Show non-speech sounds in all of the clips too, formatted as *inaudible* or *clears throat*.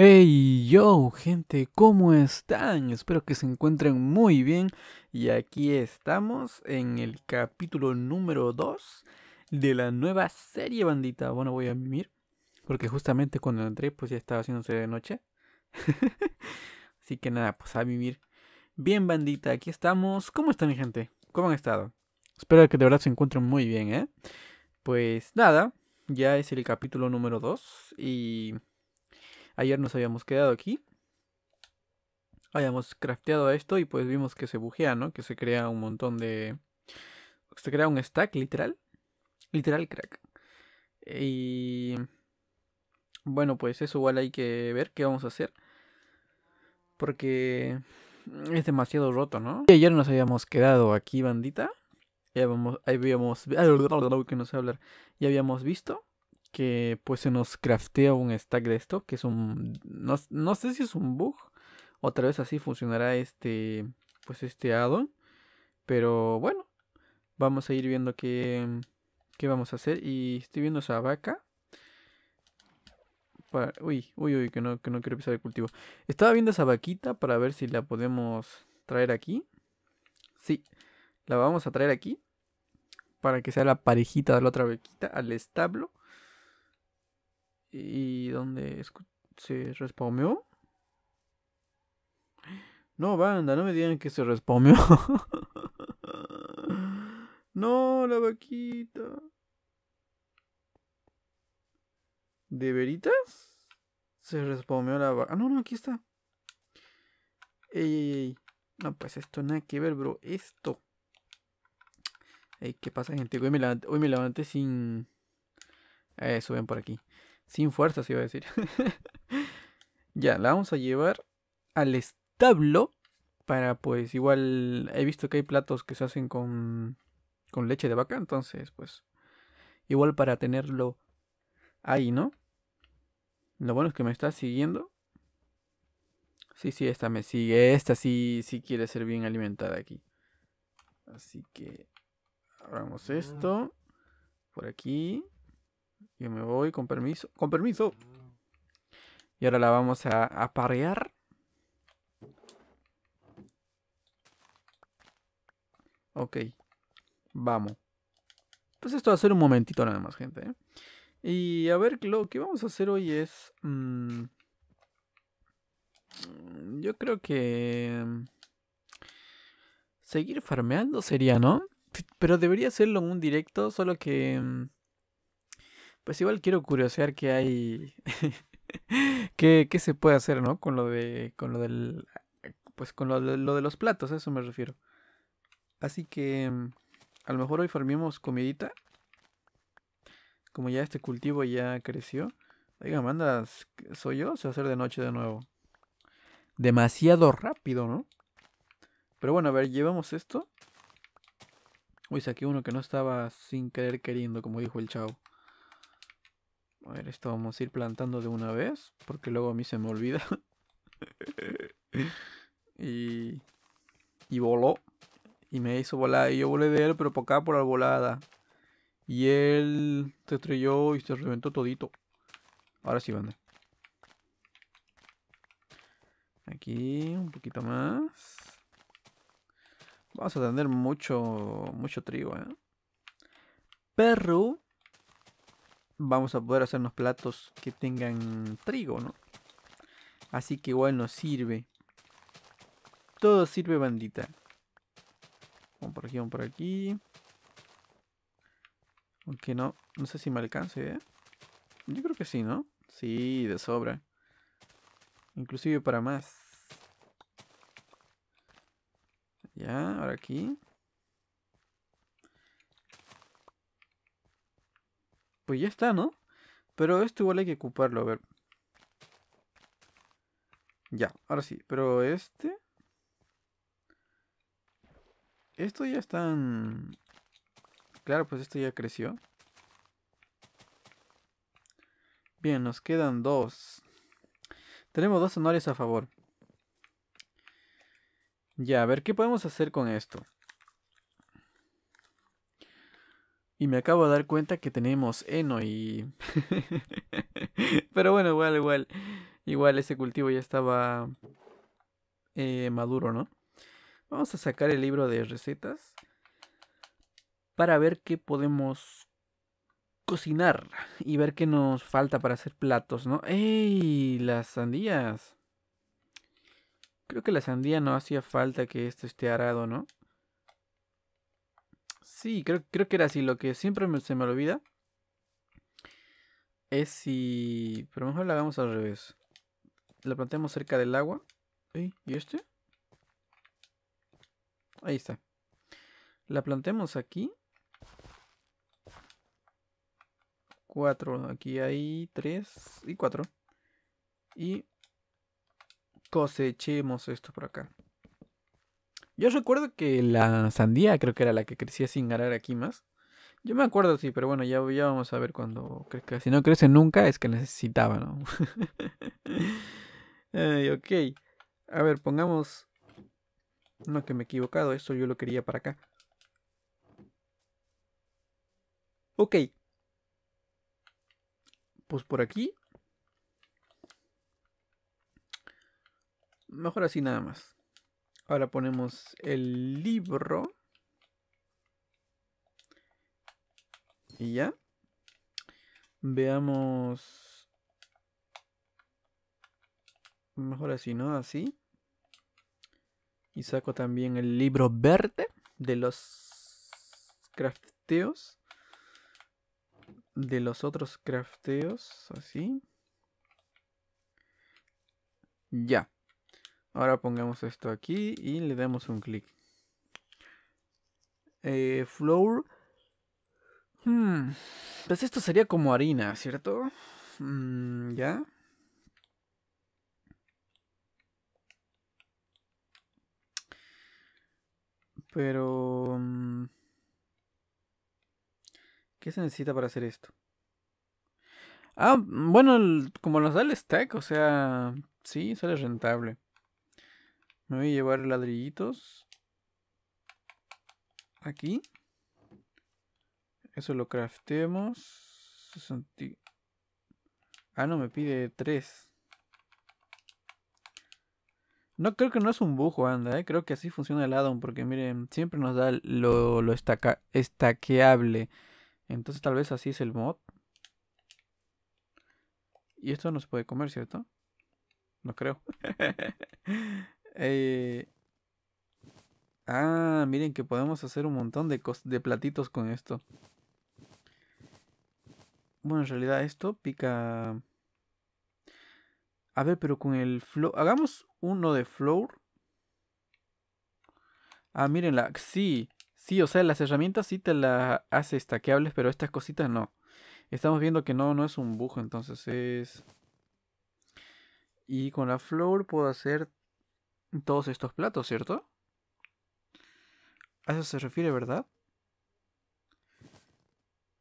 Hey yo gente, ¿cómo están? Espero que se encuentren muy bien y aquí estamos en el capítulo número 2 de la nueva serie bandita. Bueno, voy a vivir, porque justamente cuando entré pues ya estaba haciéndose de noche. *laughs* Así que nada, pues a vivir. Bien bandita, aquí estamos. ¿Cómo están mi gente? ¿Cómo han estado? Espero que de verdad se encuentren muy bien, ¿eh? Pues nada, ya es el capítulo número 2 y Ayer nos habíamos quedado aquí. Habíamos crafteado esto y pues vimos que se bujea, ¿no? Que se crea un montón de... Se crea un stack, literal. Literal crack. Y... Bueno, pues eso igual hay que ver qué vamos a hacer. Porque es demasiado roto, ¿no? ayer nos habíamos quedado aquí, bandita. Ya habíamos, habíamos, *laughs* hablar. Ya habíamos visto que pues se nos craftea un stack de esto, que es un, no, sé si es un bug, otra vez así funcionará este, pues este addon, pero bueno, vamos a ir viendo qué, qué vamos a hacer y estoy viendo esa vaca. uy, uy, uy, que no, que no quiero pisar el cultivo. Estaba viendo esa vaquita para ver si la podemos traer aquí. Sí, la vamos a traer aquí para que sea la parejita de la otra vaquita al establo y donde se respawneó. No, banda, no me digan que se respawneó. *laughs* no, la vaquita. ¿De veritas? Se respawneó la vaca. Ah, no, no, aquí está. Ey, ey, No, pues esto nada que ver, bro. Esto. Ey, ¿qué pasa, gente? Hoy me levanté, hoy me levanté sin... eh suben por aquí. Sin fuerzas, iba a decir. *laughs* ya, la vamos a llevar al establo para, pues, igual he visto que hay platos que se hacen con, con leche de vaca, entonces, pues, igual para tenerlo ahí, ¿no? Lo bueno es que me está siguiendo. Sí, sí, esta me sigue. Esta sí, sí quiere ser bien alimentada aquí. Así que abramos ah. esto. Por aquí. Yo me voy, con permiso. ¡Con permiso! Y ahora la vamos a aparear. Ok. Vamos. Pues esto va a ser un momentito nada más, gente. ¿eh? Y a ver, lo que vamos a hacer hoy es... Mm, yo creo que... Mm, seguir farmeando sería, ¿no? Pero debería hacerlo en un directo, solo que... Mm, pues igual quiero curiosear qué hay. *laughs* qué, se puede hacer, ¿no? Con lo de. Con lo del. Pues con lo de, los platos, a eso me refiero. Así que. Em, a lo mejor hoy farmemos comidita. Como ya este cultivo ya creció. Oiga, mandas, ¿soy yo? Se va a hacer de noche de nuevo. Demasiado rápido, ¿no? Pero bueno, a ver, llevamos esto. Uy, saqué uno que no estaba sin querer queriendo, como dijo el chavo. A ver, esto vamos a ir plantando de una vez, porque luego a mí se me olvida. *laughs* y, y voló. Y me hizo volar. Y yo volé de él, pero por acá por la volada. Y él se estrelló y se reventó todito. Ahora sí, van Aquí, un poquito más. Vamos a tener mucho, mucho trigo, ¿eh? Perro vamos a poder hacernos platos que tengan trigo, ¿no? Así que igual nos sirve. Todo sirve, bandita. Vamos por aquí, vamos por aquí. Aunque no, no sé si me alcance, ¿eh? Yo creo que sí, ¿no? Sí, de sobra. Inclusive para más. Ya, ahora aquí. Pues ya está, ¿no? Pero esto igual hay que ocuparlo, a ver. Ya, ahora sí. Pero este... Esto ya están... Claro, pues esto ya creció. Bien, nos quedan dos. Tenemos dos honores a favor. Ya, a ver, ¿qué podemos hacer con esto? Y me acabo de dar cuenta que tenemos heno y... *laughs* Pero bueno, igual, igual. Igual ese cultivo ya estaba eh, maduro, ¿no? Vamos a sacar el libro de recetas para ver qué podemos cocinar y ver qué nos falta para hacer platos, ¿no? ¡Ey! Las sandías. Creo que la sandía no hacía falta que esto esté arado, ¿no? Sí, creo, que era así. Lo que siempre me, se me olvida es si. Pero mejor la hagamos al revés. La plantemos cerca del agua. ¿Y este? Ahí está. La plantemos aquí. Cuatro, Aquí hay tres y cuatro Y cosechemos esto por acá. Yo recuerdo que la sandía creo que era la que crecía sin ganar aquí más. Yo me acuerdo, sí, pero bueno, ya, ya vamos a ver cuando crezca. Si no crece nunca es que necesitaba, ¿no? *laughs* ok. A ver, pongamos... No, que me he equivocado. Esto yo lo quería para acá. Ok. Pues por aquí. Mejor así nada más. Ahora ponemos el libro. Y ya. Veamos. Mejor así, ¿no? Así. Y saco también el libro verde de los crafteos. De los otros crafteos. Así. Ya. Ahora pongamos esto aquí y le damos un clic. Eh, flour. Hmm. Pues esto sería como harina, ¿cierto? Mm, ya. Pero... Mm, ¿Qué se necesita para hacer esto? Ah, bueno, como nos da el stack, o sea, sí, sale rentable. Me voy a llevar ladrillitos. Aquí. Eso lo craftemos. Ah, no, me pide tres No, creo que no es un bujo, anda, ¿eh? Creo que así funciona el addon, porque miren, siempre nos da lo, lo estaca estaqueable. Entonces tal vez así es el mod. Y esto no se puede comer, ¿cierto? No creo. *laughs* Eh, ah, miren que podemos hacer un montón de, platitos con esto. Bueno, en realidad esto pica... A ver, pero con el flow... Hagamos uno de floor. Ah, miren la... Sí, sí, o sea, las herramientas sí te las hace estaqueables, pero estas cositas no. Estamos viendo que no, no es un bujo, entonces es... Y con la flor puedo hacer todos estos platos, ¿cierto? A eso se refiere, ¿verdad?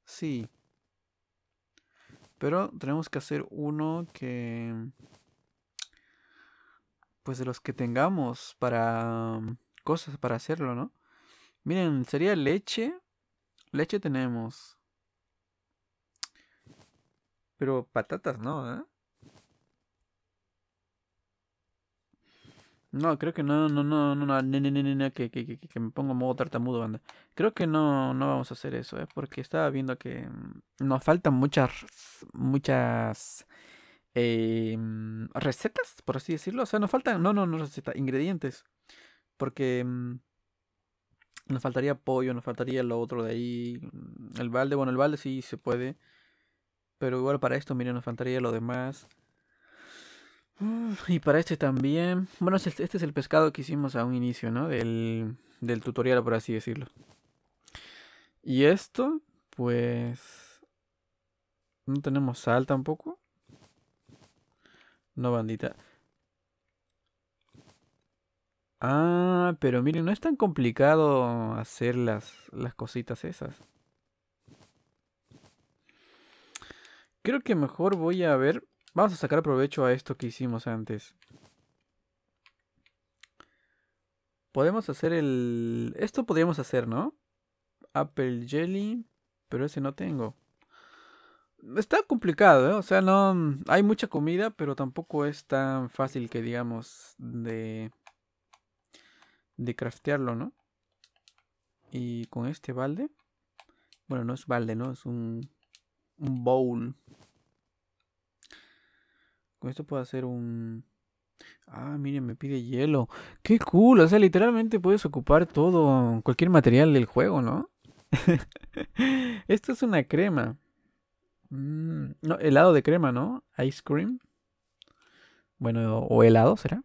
Sí. Pero tenemos que hacer uno que... Pues de los que tengamos para... Mm, cosas para hacerlo, ¿no? Miren, sería leche. Leche tenemos. Pero patatas no, ¿eh? No, creo que no, no, no, no, no, no, que, que, que, me pongo modo tartamudo, banda. Creo que no, no vamos a hacer eso, ¿eh? porque estaba viendo que mm, nos faltan muchas, muchas eh, mm, recetas, por así decirlo. O sea, nos faltan, no, no, no recetas, ingredientes. Porque mm, nos faltaría pollo, nos faltaría lo otro de ahí. El balde, bueno, el balde sí se puede. Pero igual para esto, miren, nos faltaría lo demás. Y para este también. Bueno, este, este es el pescado que hicimos a un inicio, ¿no? Del, del tutorial, por así decirlo. Y esto, pues. No tenemos sal tampoco. No, bandita. Ah, pero miren, no es tan complicado hacer las, las cositas esas. Creo que mejor voy a ver Vamos a sacar provecho a esto que hicimos antes. Podemos hacer el... Esto podríamos hacer, ¿no? Apple Jelly, pero ese no tengo. Está complicado, ¿eh? O sea, no... Hay mucha comida, pero tampoco es tan fácil que digamos de... De craftearlo, ¿no? Y con este balde... Bueno, no es balde, ¿no? Es un... Un bowl. Con esto puedo hacer un... Ah, miren, me pide hielo. ¡Qué cool! O sea, literalmente puedes ocupar todo, cualquier material del juego, ¿no? *laughs* esto es una crema. Mm, no, helado de crema, ¿no? Ice cream. Bueno, o helado, ¿será?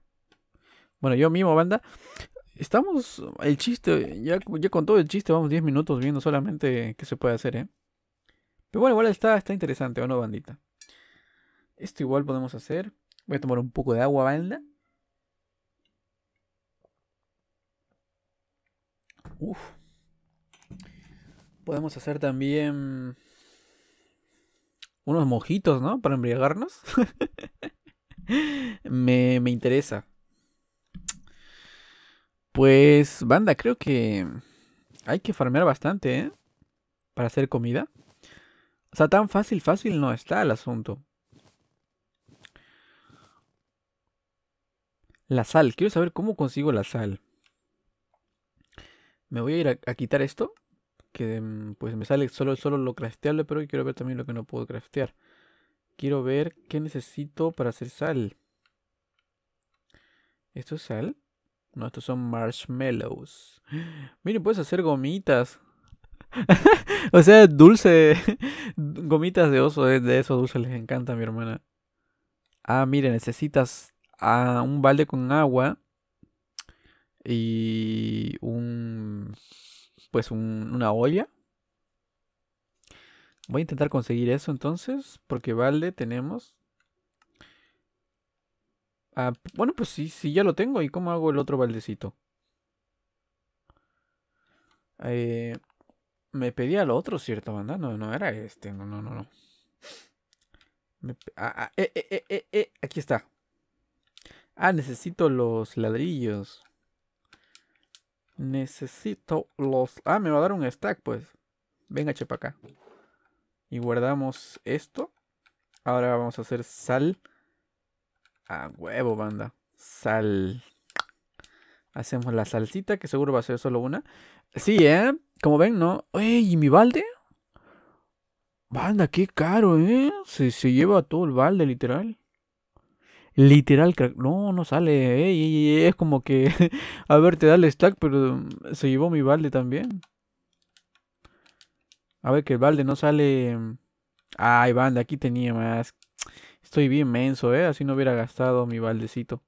Bueno, yo mismo, banda. Estamos, el chiste, ya, ya con todo el chiste vamos 10 minutos viendo solamente qué se puede hacer, ¿eh? Pero bueno, igual está, está interesante, ¿o no, bandita? Esto igual podemos hacer. Voy a tomar un poco de agua, banda. Uf. Podemos hacer también unos mojitos, ¿no? Para embriagarnos. *laughs* me, me interesa. Pues, banda, creo que hay que farmear bastante, ¿eh? Para hacer comida. O sea, tan fácil, fácil no está el asunto. La sal. Quiero saber cómo consigo la sal. Me voy a ir a, quitar esto. Que mm, pues me sale solo, solo lo crafteable, pero quiero ver también lo que no puedo craftear. Quiero ver qué necesito para hacer sal. ¿Esto es sal? No, estos son marshmallows. *gasps* Miren, puedes hacer gomitas. *laughs* o sea, dulce. *laughs* gomitas de oso, de esos dulce les encanta a mi hermana. Ah, miren. necesitas a un balde con agua y un pues un, una olla. Voy a intentar conseguir eso entonces, porque balde tenemos. Ah, bueno, pues sí, sí, ya lo tengo. ¿Y cómo hago el otro baldecito? Eh, me pedía al otro, ¿cierto, banda? No, no era este. No, no, no. aquí está. Ah, necesito los ladrillos. Necesito los... Ah, me va a dar un stack, pues. Venga, chepa acá. Y guardamos esto. Ahora vamos a hacer sal. A huevo, banda. Sal. Hacemos la salsita, que seguro va a ser solo una. Sí, ¿eh? Como ven, ¿no? ¡Ey! ¿Y mi balde? Banda, qué caro, ¿eh? Se, se lleva todo el balde, literal. Literal, crack. No, no sale. Eh, es como que. *laughs* a ver, te da el stack, pero mm, se llevó mi balde también. A ver, que el balde no sale. Mm, ay, banda, aquí tenía más. Estoy bien menso, eh. Así no hubiera gastado mi baldecito.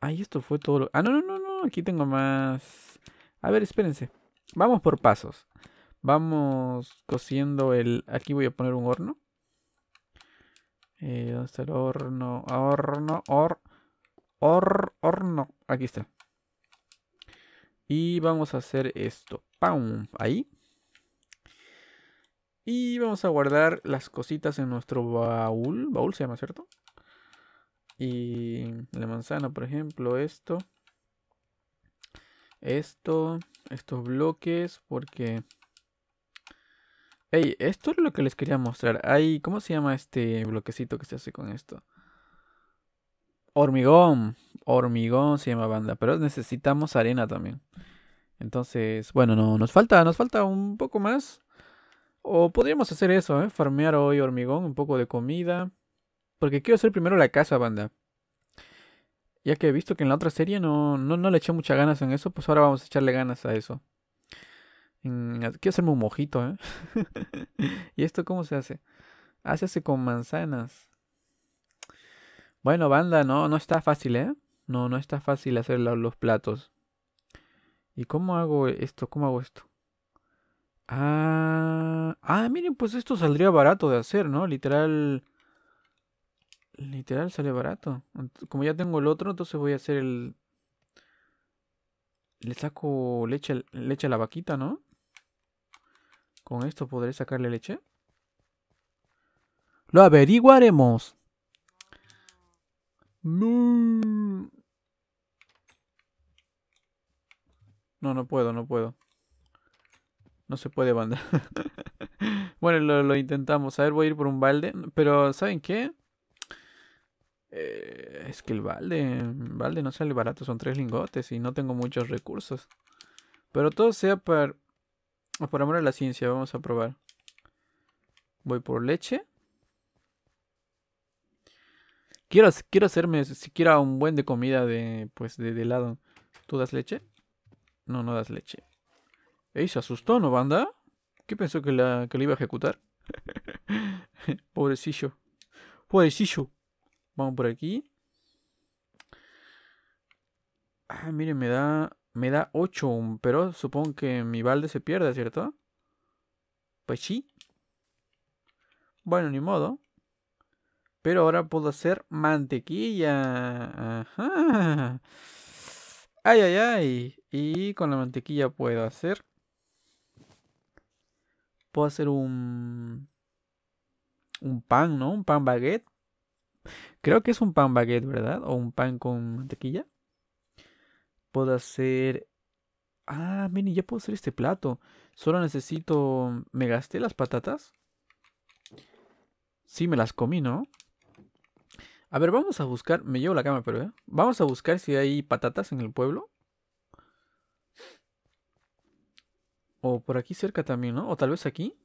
Ay, esto fue todo. Ah, no, no, no, no. Aquí tengo más. A ver, espérense. Vamos por pasos. Vamos cociendo el. Aquí voy a poner un horno. Eh, ¿Dónde está el horno? Horno, hor, horno. Aquí está. Y vamos a hacer esto. ¡Pam! Ahí. Y vamos a guardar las cositas en nuestro baúl. Baúl se llama, ¿cierto? Y la manzana, por ejemplo, esto. Esto. Estos bloques. Porque Ey, esto es lo que les quería mostrar. Hay, ¿cómo se llama este bloquecito que se hace con esto? Hormigón. Hormigón se llama banda, pero necesitamos arena también. Entonces, bueno, no, nos falta, nos falta un poco más. O podríamos hacer eso, ¿eh? Farmear hoy hormigón, un poco de comida. Porque quiero hacer primero la casa, banda. Ya que he visto que en la otra serie no, no, no le eché muchas ganas en eso, pues ahora vamos a echarle ganas a eso. Mm, quiero hacerme un mojito, ¿eh? *laughs* ¿Y esto cómo se hace? Ah, hace con manzanas. Bueno, banda, no, no está fácil, ¿eh? No, no está fácil hacer los platos. ¿Y cómo hago esto? ¿Cómo hago esto? Ah, ah, miren, pues esto saldría barato de hacer, ¿no? Literal... Literal sale barato. Como ya tengo el otro, entonces voy a hacer el... Le saco leche, leche a la vaquita, ¿no? ¿Con esto podré sacarle leche? Lo averiguaremos. No, no puedo, no puedo. No se puede, banda. *laughs* bueno, lo, intentamos. A ver, voy a ir por un balde. Pero, ¿saben qué? Eh, es que el balde, el balde no sale barato. Son tres lingotes y no tengo muchos recursos. Pero todo sea para... Pues, por amor a la ciencia, vamos a probar. Voy por leche. Quiero, quiero hacerme siquiera un buen de comida de, pues, de, helado. ¿Tú das leche? No, no das leche. Ey, se asustó, ¿no, banda? ¿Qué pensó que la, que iba a ejecutar? *laughs* Pobrecillo. Pobrecillo. Vamos por aquí. Ah, miren, me da me da 8, mm, pero supongo que mi balde se pierde, ¿cierto? Pues sí. Bueno, ni modo. Pero ahora puedo hacer mantequilla. Ajá. Ay, ay, ay. Y con la mantequilla puedo hacer... Puedo hacer un... Un pan, ¿no? Un pan baguette. Creo que es un pan baguette, ¿verdad? O un pan con mantequilla. Puedo hacer... Ah, mini ya puedo hacer este plato. Solo necesito... ¿Me gasté las patatas? Sí, me las comí, ¿no? A ver, vamos a buscar... Me llevo la cama, pero... ¿eh? Vamos a buscar si hay patatas en el pueblo. O por aquí cerca también, ¿no? O tal vez aquí.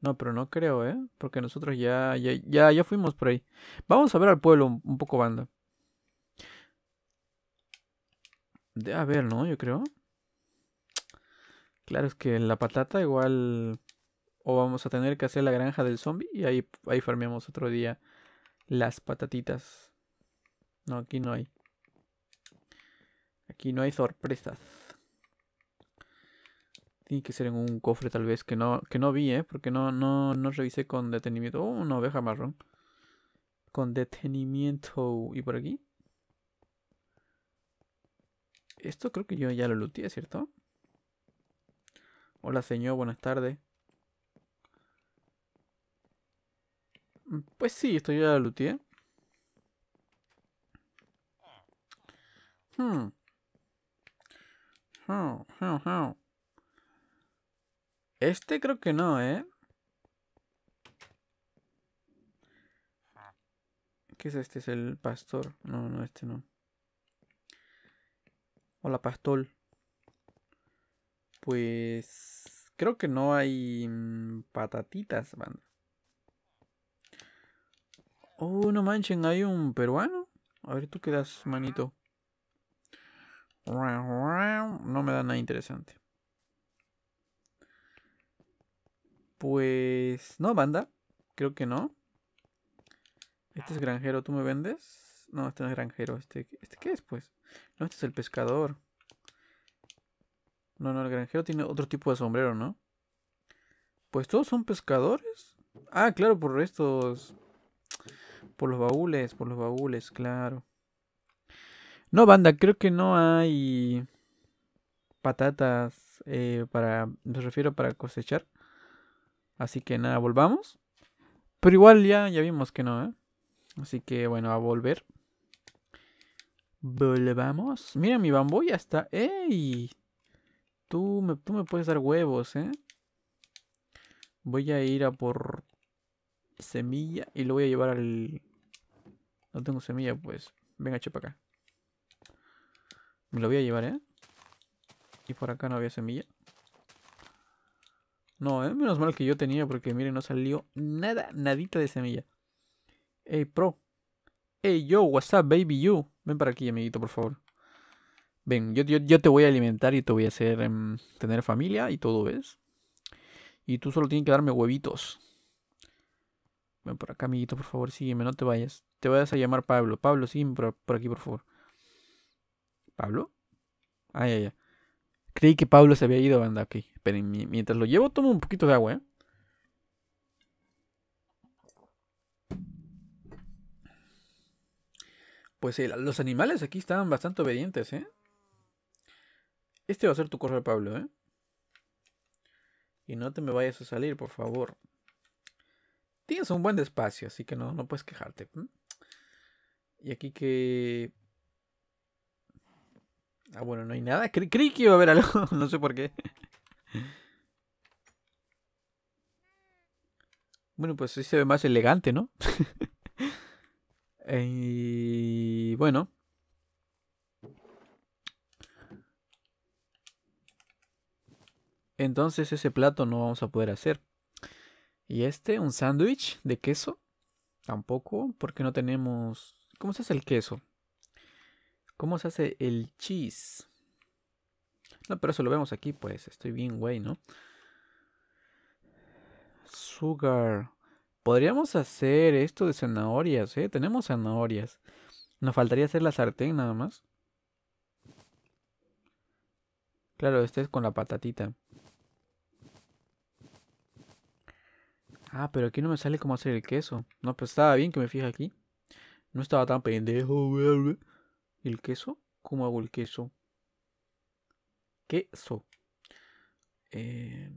No, pero no creo, ¿eh? Porque nosotros ya, ya, ya, fuimos por ahí. Vamos a ver al pueblo un poco, banda. Debe haber, ¿no? Yo creo. Claro, es que la patata igual... O vamos a tener que hacer la granja del zombie y ahí, ahí farmeamos otro día las patatitas. No, aquí no hay. Aquí no hay sorpresas. Tiene que ser en un cofre tal vez que no, que no vi, ¿eh? Porque no, no, no revisé con detenimiento. Oh, una oveja marrón. Con detenimiento. ¿Y por aquí? Esto creo que yo ya lo luteé, ¿cierto? Hola señor, buenas tardes. Mm, pues sí, esto yo ya lo luteé. Hmm. este creo que no, ¿eh? ¿Qué es este? Es el pastor. No, no, este no. Hola, Pastor. Pues creo que no hay mm, patatitas, banda. Oh, no manchen, hay un peruano. A ver, tú quedas, manito. No me da nada interesante. Pues no, banda. Creo que no. Este es granjero, ¿tú me vendes? No, este no es granjero. Este, ¿Este qué es, pues? No, este es el pescador. No, no, el granjero tiene otro tipo de sombrero, ¿no? Pues todos son pescadores. Ah, claro, por estos... Por los baúles, por los baúles, claro. No, banda, creo que no hay patatas eh, para... Me refiero para cosechar. Así que nada, volvamos. Pero igual ya, ya vimos que no, ¿eh? Así que bueno, a volver. Volvamos. Mira, mi bambú ya está. ¡Ey! Tú me, tú me puedes dar huevos, ¿eh? Voy a ir a por semilla y lo voy a llevar al... No tengo semilla, pues. Venga, chepa acá. Me lo voy a llevar, ¿eh? Y por acá no había semilla. No, ¿eh? menos mal que yo tenía porque miren, no salió nada, nadita de semilla. Ey, pro. Hey, yo, what's up, baby, you. Ven para aquí, amiguito, por favor. Ven, yo, yo, te voy a alimentar y te voy a hacer em, tener familia y todo, ¿ves? Y tú solo tienes que darme huevitos. Ven por acá, amiguito, por favor, sígueme, no te vayas. Te vayas a llamar Pablo. Pablo, sígueme por, aquí, por favor. ¿Pablo? Ay, ah, ay, ya. Creí que Pablo se había ido, anda, ok. Pero mientras lo llevo, tomo un poquito de agua, ¿eh? Pues los animales aquí estaban bastante obedientes, ¿eh? Este va a ser tu correo, Pablo, ¿eh? Y no te me vayas a salir, por favor. Tienes un buen espacio, así que no, no puedes quejarte. Y aquí que... Ah, bueno, no hay nada. Cre creí que iba a haber algo, *laughs* no sé por qué. Bueno, pues sí se ve más elegante, ¿no? *laughs* Eh, y bueno. Entonces ese plato no vamos a poder hacer. Y este, un sándwich de queso. Tampoco, porque no tenemos... ¿Cómo se hace el queso? ¿Cómo se hace el cheese? No, pero eso lo vemos aquí, pues. Estoy bien, güey, ¿no? Sugar. Podríamos hacer esto de zanahorias, ¿eh? Tenemos zanahorias. Nos faltaría hacer la sartén nada más. Claro, este es con la patatita. Ah, pero aquí no me sale cómo hacer el queso. No, pues estaba bien que me fije aquí. No estaba tan pendejo. ¿Y el queso? ¿Cómo hago el queso? Queso. Eh,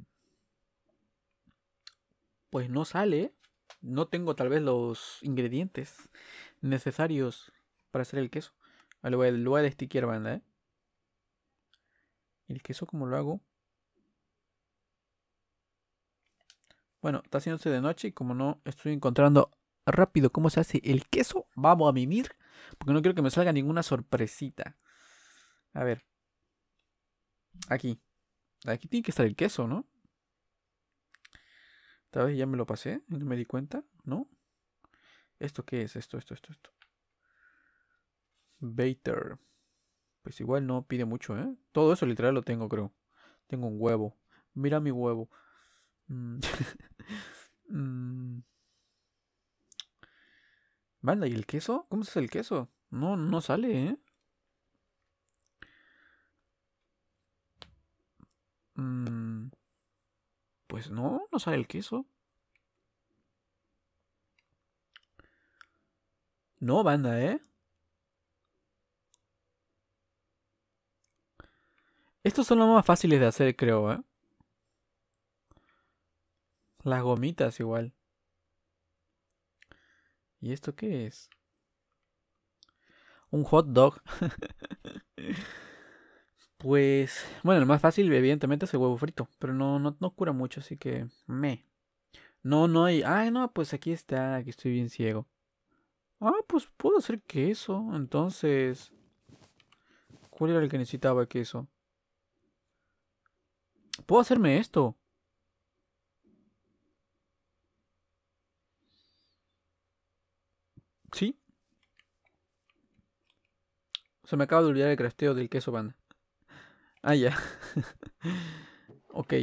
pues no sale. ¿eh? no tengo tal vez los ingredientes necesarios para hacer el queso. Ah, lo voy, a, lo voy a ¿eh? ¿El queso cómo lo hago? Bueno, está haciéndose de noche y como no estoy encontrando rápido cómo se hace el queso, vamos a vivir, Porque no quiero que me salga ninguna sorpresita. A ver. Aquí. Aquí tiene que estar el queso, ¿no? Tal vez ya me lo pasé no me di cuenta, ¿no? ¿Esto qué es? Esto, esto, esto, esto. Bater. Pues igual no pide mucho, ¿eh? Todo eso literal lo tengo, creo. Tengo un huevo. Mira mi huevo. Mm. *laughs* Mm. Manda, ¿y el queso? ¿Cómo se hace el queso? No, no sale, ¿eh? Mm. Pues no, no sale el queso. No, banda, ¿eh? Estos son los más fáciles de hacer, creo, ¿eh? Las gomitas igual. ¿Y esto qué es? Un hot dog. *laughs* Pues, bueno, el más fácil evidentemente es el huevo frito, pero no, no, no cura mucho, así que me. No, no hay. Ay, no, pues aquí está, aquí estoy bien ciego. Ah, pues puedo hacer queso, entonces... ¿Cuál era el que necesitaba queso? Puedo hacerme esto. ¿Sí? Se me acaba de olvidar el crafteo del queso banda. Ah, ya. *laughs* ok.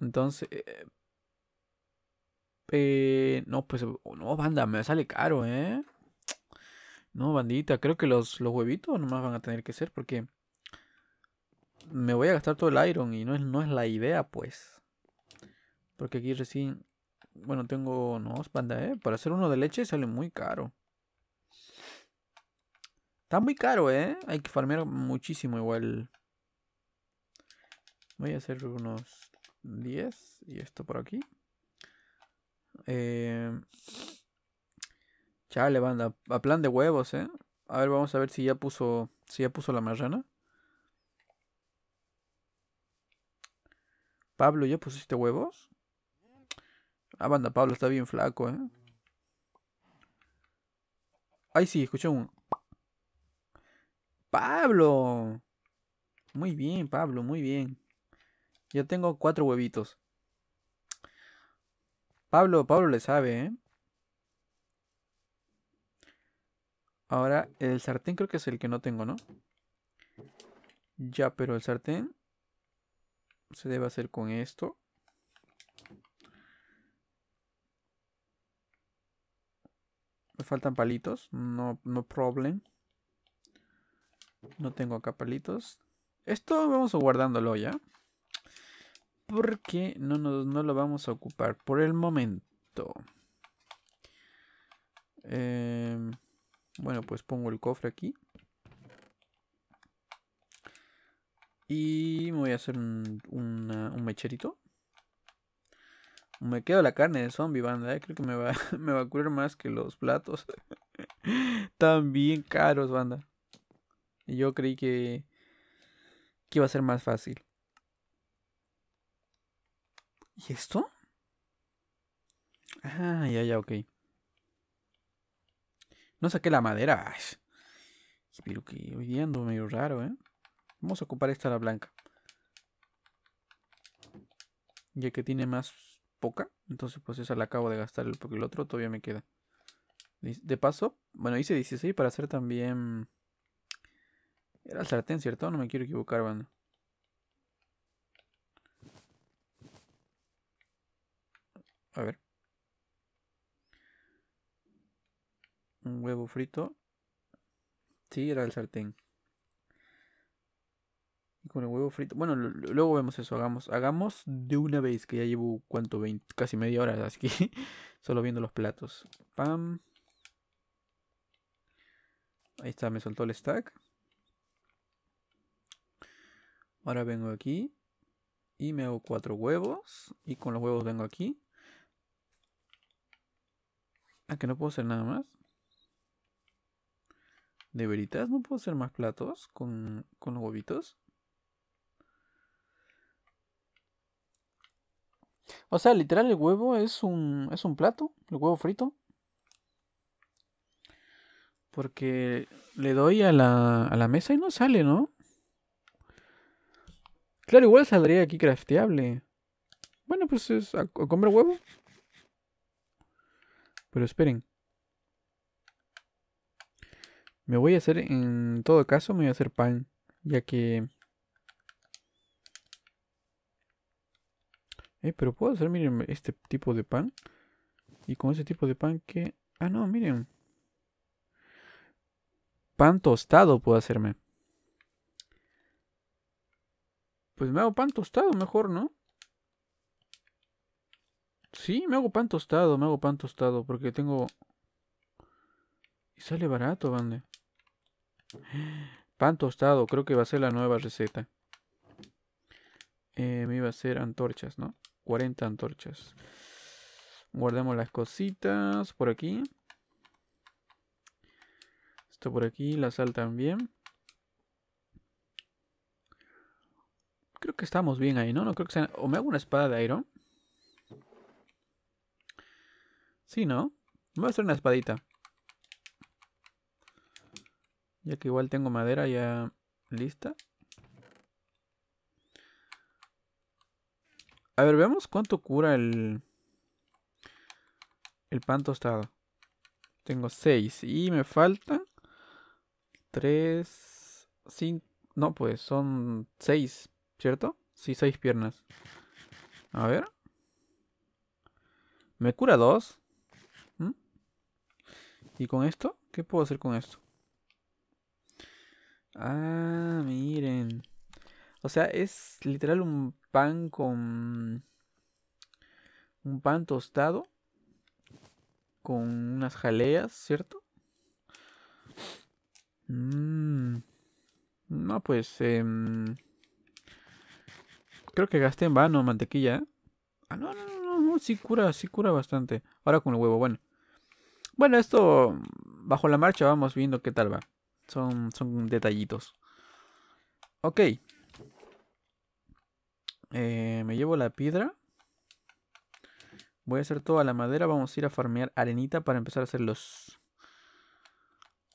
Entonces... Eh, eh, no, pues... Oh, no, banda, me sale caro, ¿eh? No, bandita, creo que los, los huevitos nomás van a tener que ser porque... Me voy a gastar todo el iron y no es, no es la idea, pues. Porque aquí recién... Bueno, tengo... No, banda, ¿eh? Para hacer uno de leche sale muy caro. Está muy caro, ¿eh? Hay que farmear muchísimo igual. Voy a hacer unos 10 y esto por aquí. Em, chale, banda. A plan de huevos, ¿eh? A ver, vamos a ver si ya puso, si ya puso la marrana. Pablo, ¿ya pusiste huevos? Ah, banda, Pablo está bien flaco, ¿eh? Ay, sí, escuché un... Pablo. Muy bien, Pablo, muy bien. Ya tengo cuatro huevitos. Pablo, Pablo le sabe, ¿eh? Ahora, el sartén creo que es el que no tengo, ¿no? Ya, pero el sartén se debe hacer con esto. Me faltan palitos. No, no problem. No tengo acá palitos. Esto vamos guardándolo ya. Porque no, no lo vamos a ocupar por el momento. Em, bueno, pues pongo el cofre aquí. Y me voy a hacer un, mecherito. Me quedo la carne de zombie, banda. ¿eh? Creo que me va, *laughs* me va a curar más que los platos. *laughs* También bien caros, banda. Yo creí que, que iba a ser más fácil. ¿Y esto? Ah, ya, ya, ok. No saqué la madera. pero que hoy día ando medio raro, ¿eh? Vamos a ocupar esta la blanca. Ya que tiene más poca. Entonces pues esa la acabo de gastar porque el otro todavía me queda. De paso, bueno, hice 16 para hacer también... Era el sartén, ¿cierto? No me quiero equivocar, banda. A ver. Un huevo frito. Sí, era el sartén. Y con el huevo frito. Bueno, luego vemos eso. Hagamos, hagamos de una vez, que ya llevo cuánto, 20, casi media hora, así que *laughs* solo viendo los platos. Pam. Ahí está, me soltó el stack. Ahora vengo aquí y me hago cuatro huevos. Y con los huevos vengo aquí. Ah, que no puedo hacer nada más. ¿De veritas no puedo hacer más platos con, con los huevitos? O sea, literal el huevo es un, es un plato, el huevo frito. Porque le doy a la, mesa y no sale, ¿no? Claro, igual saldría aquí crafteable. Bueno, pues es a comer huevo. Pero esperen. Me voy a hacer, en todo caso, me voy a hacer pan. Ya que... Eh, pero puedo hacer, miren, este tipo de pan. Y con ese tipo de pan que... Ah, no, miren. Pan tostado puedo hacerme. Pues me hago pan tostado mejor, ¿no? Sí, me hago pan tostado, me hago pan tostado, porque tengo... Y sale barato, bande. Pan tostado, creo que va a ser la nueva receta. Eh, me iba a hacer antorchas, ¿no? 40 antorchas. Guardemos las cositas por aquí. Esto por aquí, la sal también. Creo que estamos bien ahí, ¿no? No creo que O me hago una espada de iron. Si ¿no? Me voy a hacer una espadita. Ya que igual tengo madera ya lista. A ver, veamos cuánto cura el... El pan tostado. Tengo 6. Y me falta 3... 5... No, pues son 6, ¿cierto? Sí, 6 piernas. A ver. Me cura 2. ¿Y con esto? ¿Qué puedo hacer con esto? Ah, miren. O sea, es literal un pan con... Un pan tostado. Con unas jaleas, ¿cierto? Mm, no, pues... Em, creo que gasté en vano mantequilla. ¿eh? Ah, no, no, no, no, sí cura, sí cura bastante. Ahora con el huevo, bueno. Bueno, esto bajo la marcha vamos viendo qué tal va. Son, son detallitos. Ok. Eh, me llevo la piedra. Voy a hacer toda la madera. Vamos a ir a farmear arenita para empezar a hacer los...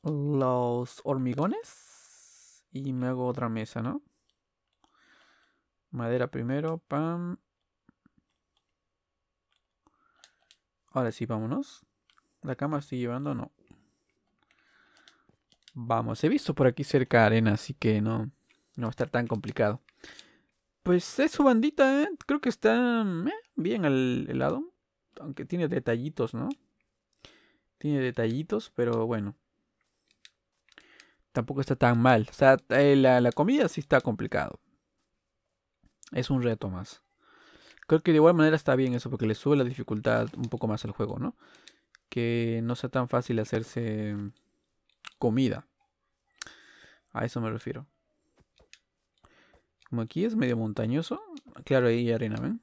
Los hormigones. Y me hago otra mesa, ¿no? Madera primero. Pam. Ahora sí, vámonos. La cama sigue llevando, no. Vamos, he visto por aquí cerca arena, así que no, no va a estar tan complicado. Pues es su bandita, ¿eh? Creo que está mm, eh, bien al lado. Aunque tiene detallitos, ¿no? Tiene detallitos, pero bueno. Tampoco está tan mal. O sea, eh, la, comida sí está complicado. Es un reto más. Creo que de igual manera está bien eso, porque le sube la dificultad un poco más al juego, ¿no? que no sea tan fácil hacerse mm, comida. A eso me refiero. Como aquí es medio montañoso. Claro, ahí hay arena, ¿ven?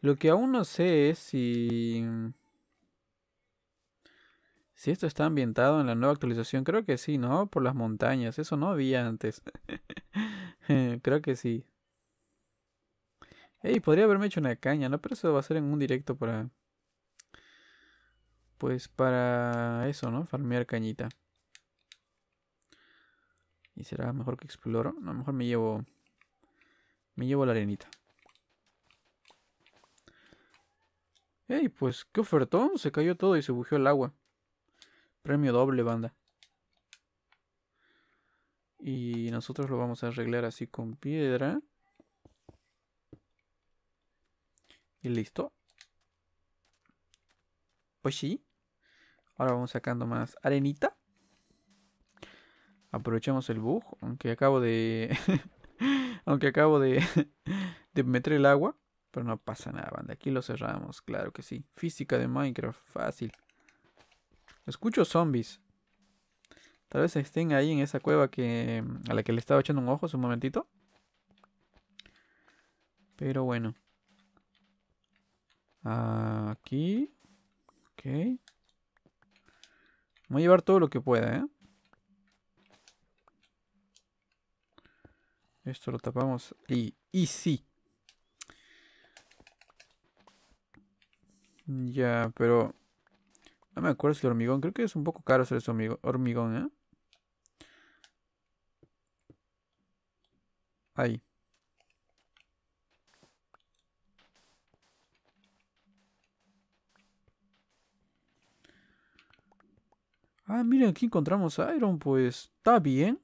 Lo que aún no sé es si... Mm, si esto está ambientado en la nueva actualización, creo que sí, ¿no? Por las montañas, eso no había antes. *laughs* creo que sí. Ey, podría haberme hecho una caña, ¿no? Pero eso va a ser en un directo para... Pues para eso, ¿no? Farmear cañita. ¿Y será mejor que exploro? A lo mejor me llevo... Me llevo la arenita. Ey, pues qué ofertón. Se cayó todo y se bujeó el agua. Premio doble, banda. Y nosotros lo vamos a arreglar así con piedra. Y listo. Pues sí. Ahora vamos sacando más arenita. Aprovechamos el bug. Aunque acabo de... *laughs* aunque acabo de... *laughs* de meter el agua. Pero no pasa nada, banda. Aquí lo cerramos. Claro que sí. Física de Minecraft. Fácil. Escucho zombies. Tal vez estén ahí en esa cueva que a la que le estaba echando un ojo hace un momentito. Pero bueno. Aquí. Ok. Voy a llevar todo lo que pueda, ¿eh? Esto lo tapamos. Y, y sí. Ya, pero... No me acuerdo si el hormigón. Creo que es un poco caro hacer ese hormigón, ¿eh? Ahí. Ah, miren, aquí encontramos a Iron, pues está bien.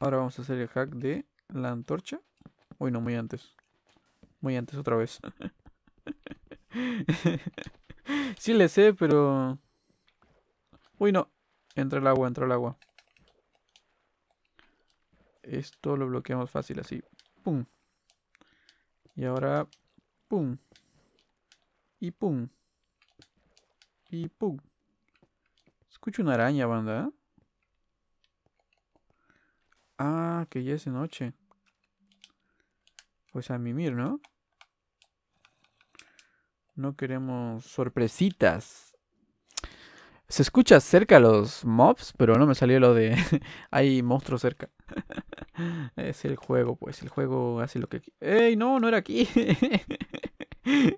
Ahora vamos a hacer el hack de la antorcha. Uy, no, muy antes. Muy antes otra vez. *laughs* sí le sé, pero... Uy, no. Entra el agua, entra el agua. Esto lo bloqueamos fácil así. ¡Pum! Y ahora... ¡Pum! Y ¡pum! Y ¡pum! Escucho una araña, banda. Ah, que ya es de noche. Pues a mimir, ¿no? No queremos sorpresitas. Se escucha cerca los mobs, pero no me salió lo de... *laughs* Hay monstruos cerca. *laughs* es el juego, pues. El juego hace lo que... ¡Ey, no! No era aquí. *laughs*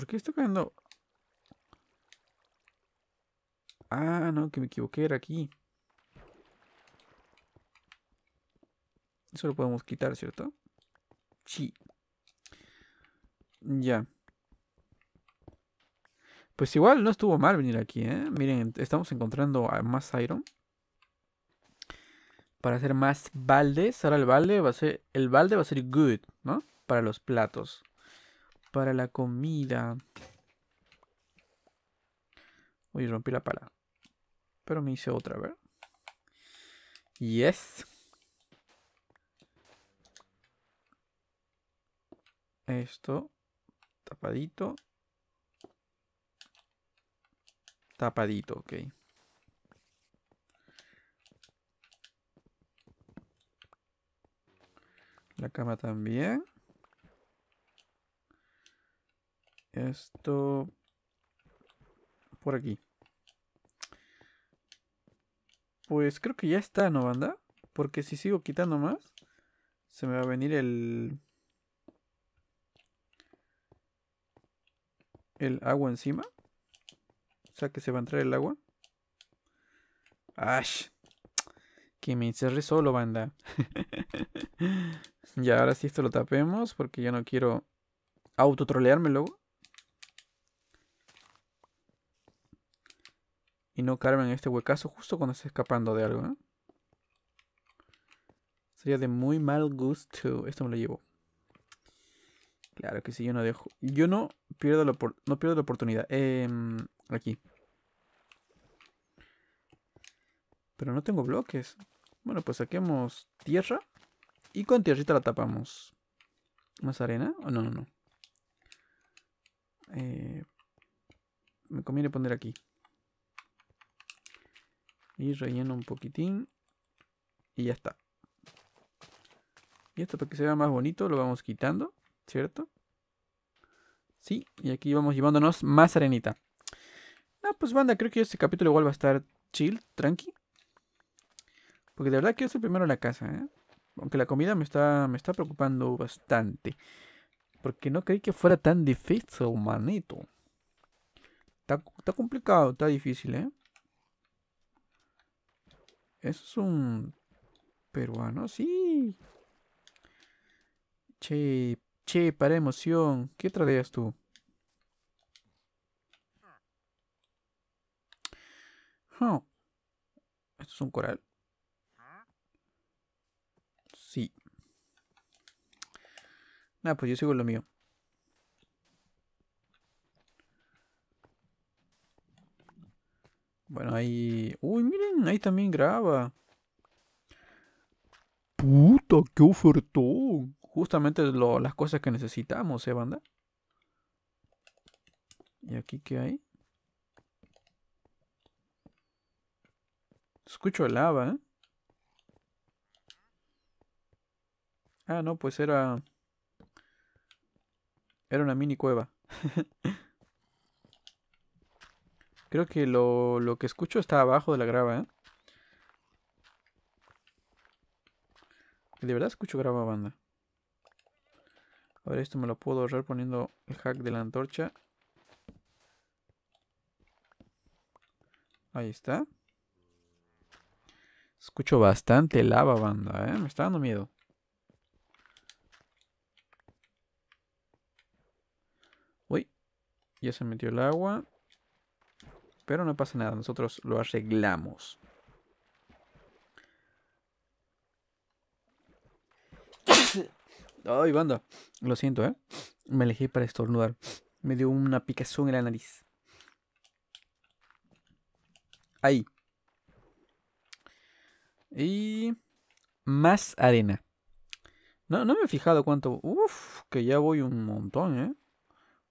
¿Por qué estoy cayendo? Ah, no, que me equivoqué, era aquí. Eso lo podemos quitar, ¿cierto? Sí. Ya. Pues igual no estuvo mal venir aquí, ¿eh? Miren, estamos encontrando más iron. Para hacer más baldes. Ahora el balde va a ser. El balde va a ser good, ¿no? Para los platos para la comida. Uy, rompí la pala. Pero me hice otra, ver. Yes. Esto. Tapadito. Tapadito, ok. La cama también. Esto por aquí. Pues creo que ya está, ¿no, banda? Porque si sigo quitando más, se me va a venir el... El agua encima. O sea que se va a entrar el agua. ¡Ash! Que me encerré solo, banda. *laughs* ya ahora sí esto lo tapemos porque yo no quiero autotrolearme luego. Y no carmen en este huecazo justo cuando esté escapando de algo, Sería de muy mal gusto. Esto me lo llevo. Claro que sí, yo no dejo. Yo no pierdo la, no pierdo la oportunidad. Em, aquí. Pero no tengo bloques. Bueno, pues saquemos tierra. Y con tierrita la tapamos. ¿Más arena? Oh, no, no, no. Eh, me conviene poner aquí. Y relleno un poquitín. Y ya está. Y esto para que se vea más bonito lo vamos quitando, ¿cierto? Sí, y aquí vamos llevándonos más arenita. No, pues banda, creo que este capítulo igual va a estar chill, tranqui. Porque de verdad quiero ser primero la casa, ¿eh? Aunque la comida me está, me está preocupando bastante. Porque no creí que fuera tan difícil, manito. está complicado, está difícil, ¿eh? Eso es un peruano, sí. Che, che, para emoción. ¿Qué traías tú? ¿Esto es un coral? Sí. Nada, pues yo sigo lo mío. Bueno, ahí... Uy, miren, ahí también graba. Puta, qué ofertón. Justamente lo, las cosas que necesitamos, ¿eh, banda? ¿Y aquí qué hay? Escucho lava, ¿eh? Ah, no, pues era... Era una mini cueva. *laughs* Creo que lo, que escucho está abajo de la grava, ¿eh? De verdad escucho grava banda. A ver, esto me lo puedo ahorrar poniendo el hack de la antorcha. Ahí está. Escucho bastante lava banda, ¿eh? Me está dando miedo. Uy, ya se metió el agua. Pero no pasa nada, nosotros lo arreglamos. *coughs* Ay, banda. Lo siento, ¿eh? Me elegí para estornudar. Me dio una picazón en la nariz. Ahí. Y... Más arena. No, no me he fijado cuánto... Uf, que ya voy un montón, ¿eh?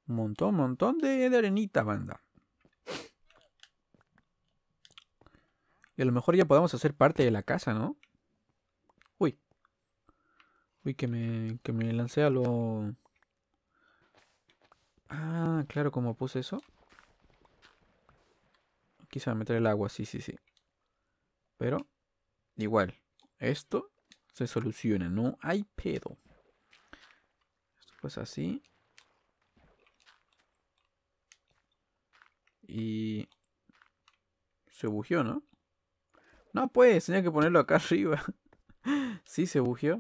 Un montón, un montón de arenita, banda. Y a lo mejor ya podemos hacer parte de la casa, ¿no? Uy. Uy, que me, que me lancé a lo... Ah, claro, como puse eso. a meter el agua, sí, sí, sí. Pero, igual, esto se soluciona, no hay pedo. Esto pues así. Y... Se bugió, ¿no? No pues, tenía que ponerlo acá *laughs* arriba. sí, se bugió.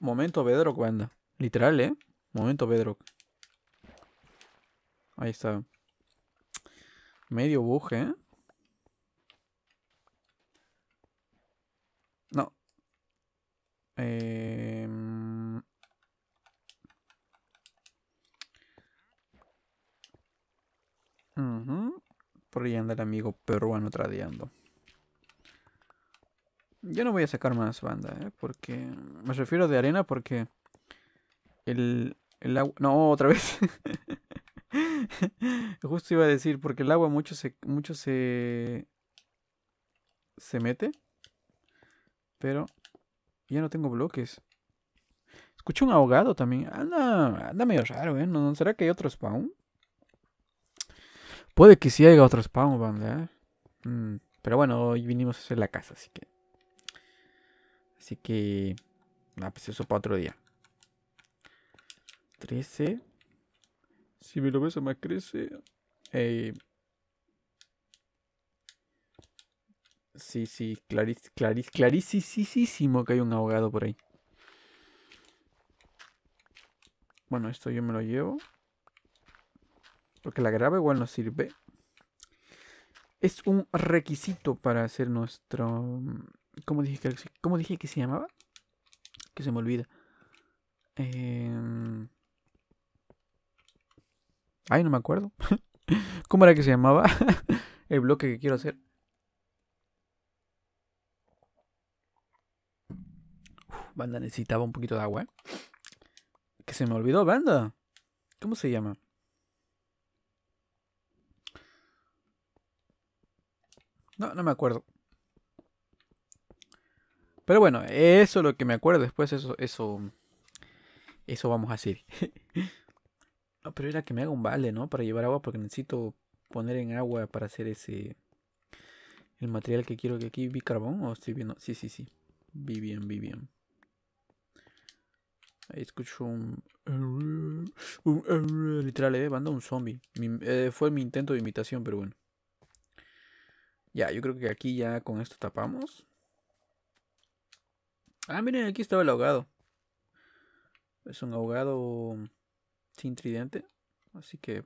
momento Bedrock, banda. Literal, ¿eh? Momento Bedrock. Ahí está. Medio buje, ¿eh? No. Eh... Por ahí anda el amigo peruano tradeando. Yo no voy a sacar más banda, ¿eh? Porque... Me refiero de arena porque... El, el agua... No, otra vez. *laughs* Justo iba a decir, porque el agua mucho se... Mucho se... Se mete. Pero... Ya no tengo bloques. Escucho un ahogado también. Anda, anda medio raro, ¿eh? será que hay otro spawn? Puede que sí haya otro spawn, ¿verdad? ¿eh? Mm, pero bueno, hoy vinimos a hacer la casa, así que... Así que... Ah, pues eso para otro día. 13. Si me lo ves, más crece. Eh, sí, sí, claris, claris, clarísimo que hay un ahogado por ahí. Bueno, esto yo me lo llevo. Porque la graba igual no sirve. Es un requisito para hacer nuestro... ¿Cómo dije que, dije que se llamaba? Que se me olvida. Em, ay, no me acuerdo. *laughs* ¿Cómo era que se llamaba *laughs* el bloque que quiero hacer? banda necesitaba un poquito de agua. ¿eh? Que se me olvidó, banda. ¿Cómo se llama? No, no me acuerdo. Pero bueno, eso es lo que me acuerdo. Después eso, eso, eso vamos a hacer. *laughs* no, pero era que me haga un vale, ¿no? Para llevar agua porque necesito poner en agua para hacer ese... El material que quiero que aquí ¿Ví carbón o estoy viendo... Sí, sí, sí. Vi bien, vi bien. Ahí escucho un... *laughs* *laughs* Literal, eh, banda un zombie. Eh, fue mi intento de imitación, pero bueno. Ya, yo creo que aquí ya con esto tapamos. Ah, miren, aquí estaba el ahogado. Es un ahogado sin tridente. Así que...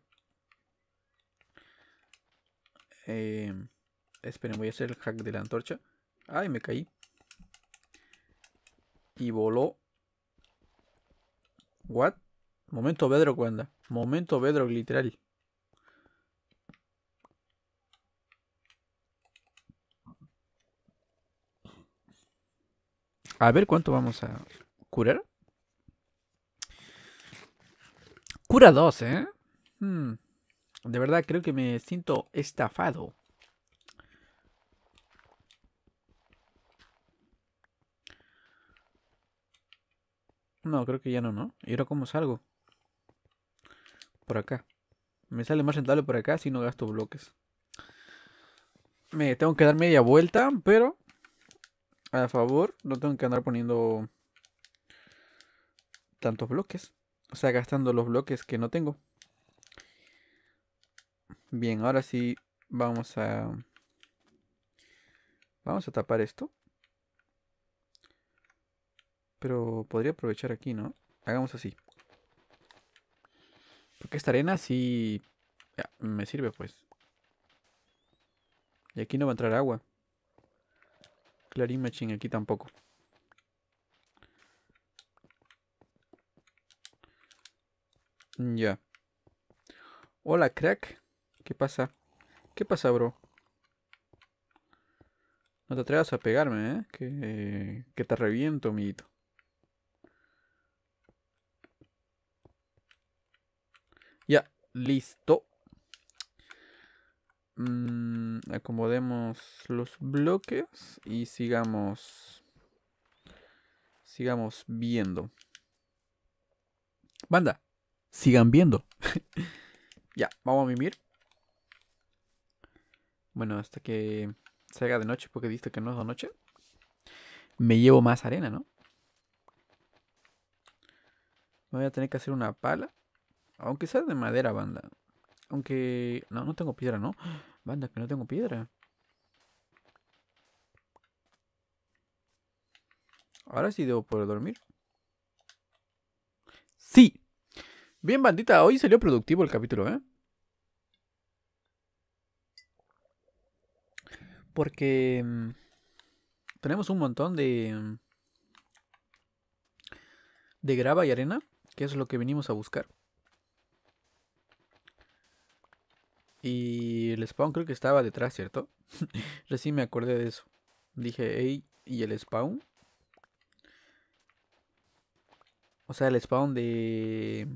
Eh, esperen, voy a hacer el hack de la antorcha. Ay, me caí. Y voló. What? Momento Bedrock, Wanda. Momento Bedrock, literal. A ver cuánto vamos a curar. Cura 2, ¿eh? Hmm. De verdad creo que me siento estafado. No, creo que ya no, ¿no? ¿Y ahora cómo salgo? Por acá. Me sale más rentable por acá si no gasto bloques. Me tengo que dar media vuelta, pero a favor, no tengo que andar poniendo tantos bloques. O sea, gastando los bloques que no tengo. Bien, ahora sí vamos a... Vamos a tapar esto. Pero podría aprovechar aquí, ¿no? Hagamos así. Porque esta arena sí... me sirve pues. Y aquí no va a entrar agua. Clarín aquí tampoco. Ya. Hola, crack. ¿Qué pasa? ¿Qué pasa, bro? No te atrevas a pegarme, ¿eh? Que, que te reviento, amiguito. Ya, listo. Mm, acomodemos los bloques y sigamos. Sigamos viendo. Banda, sigan viendo. *laughs* ya, vamos a vivir Bueno, hasta que Salga de noche, porque visto que no es de noche. Me llevo más arena, ¿no? voy a tener que hacer una pala. Aunque sea de madera, banda. Aunque... No, no tengo piedra, ¿no? Banda, que no tengo piedra. Ahora sí debo poder dormir. ¡Sí! Bien, bandita, hoy salió productivo el capítulo, ¿eh? Porque... Mm, tenemos un montón de... Mm, de grava y arena, que es lo que venimos a buscar. Y el spawn creo que estaba detrás, ¿cierto? *laughs* Recién me acordé de eso. Dije, ey, ¿y el spawn? O sea, el spawn de...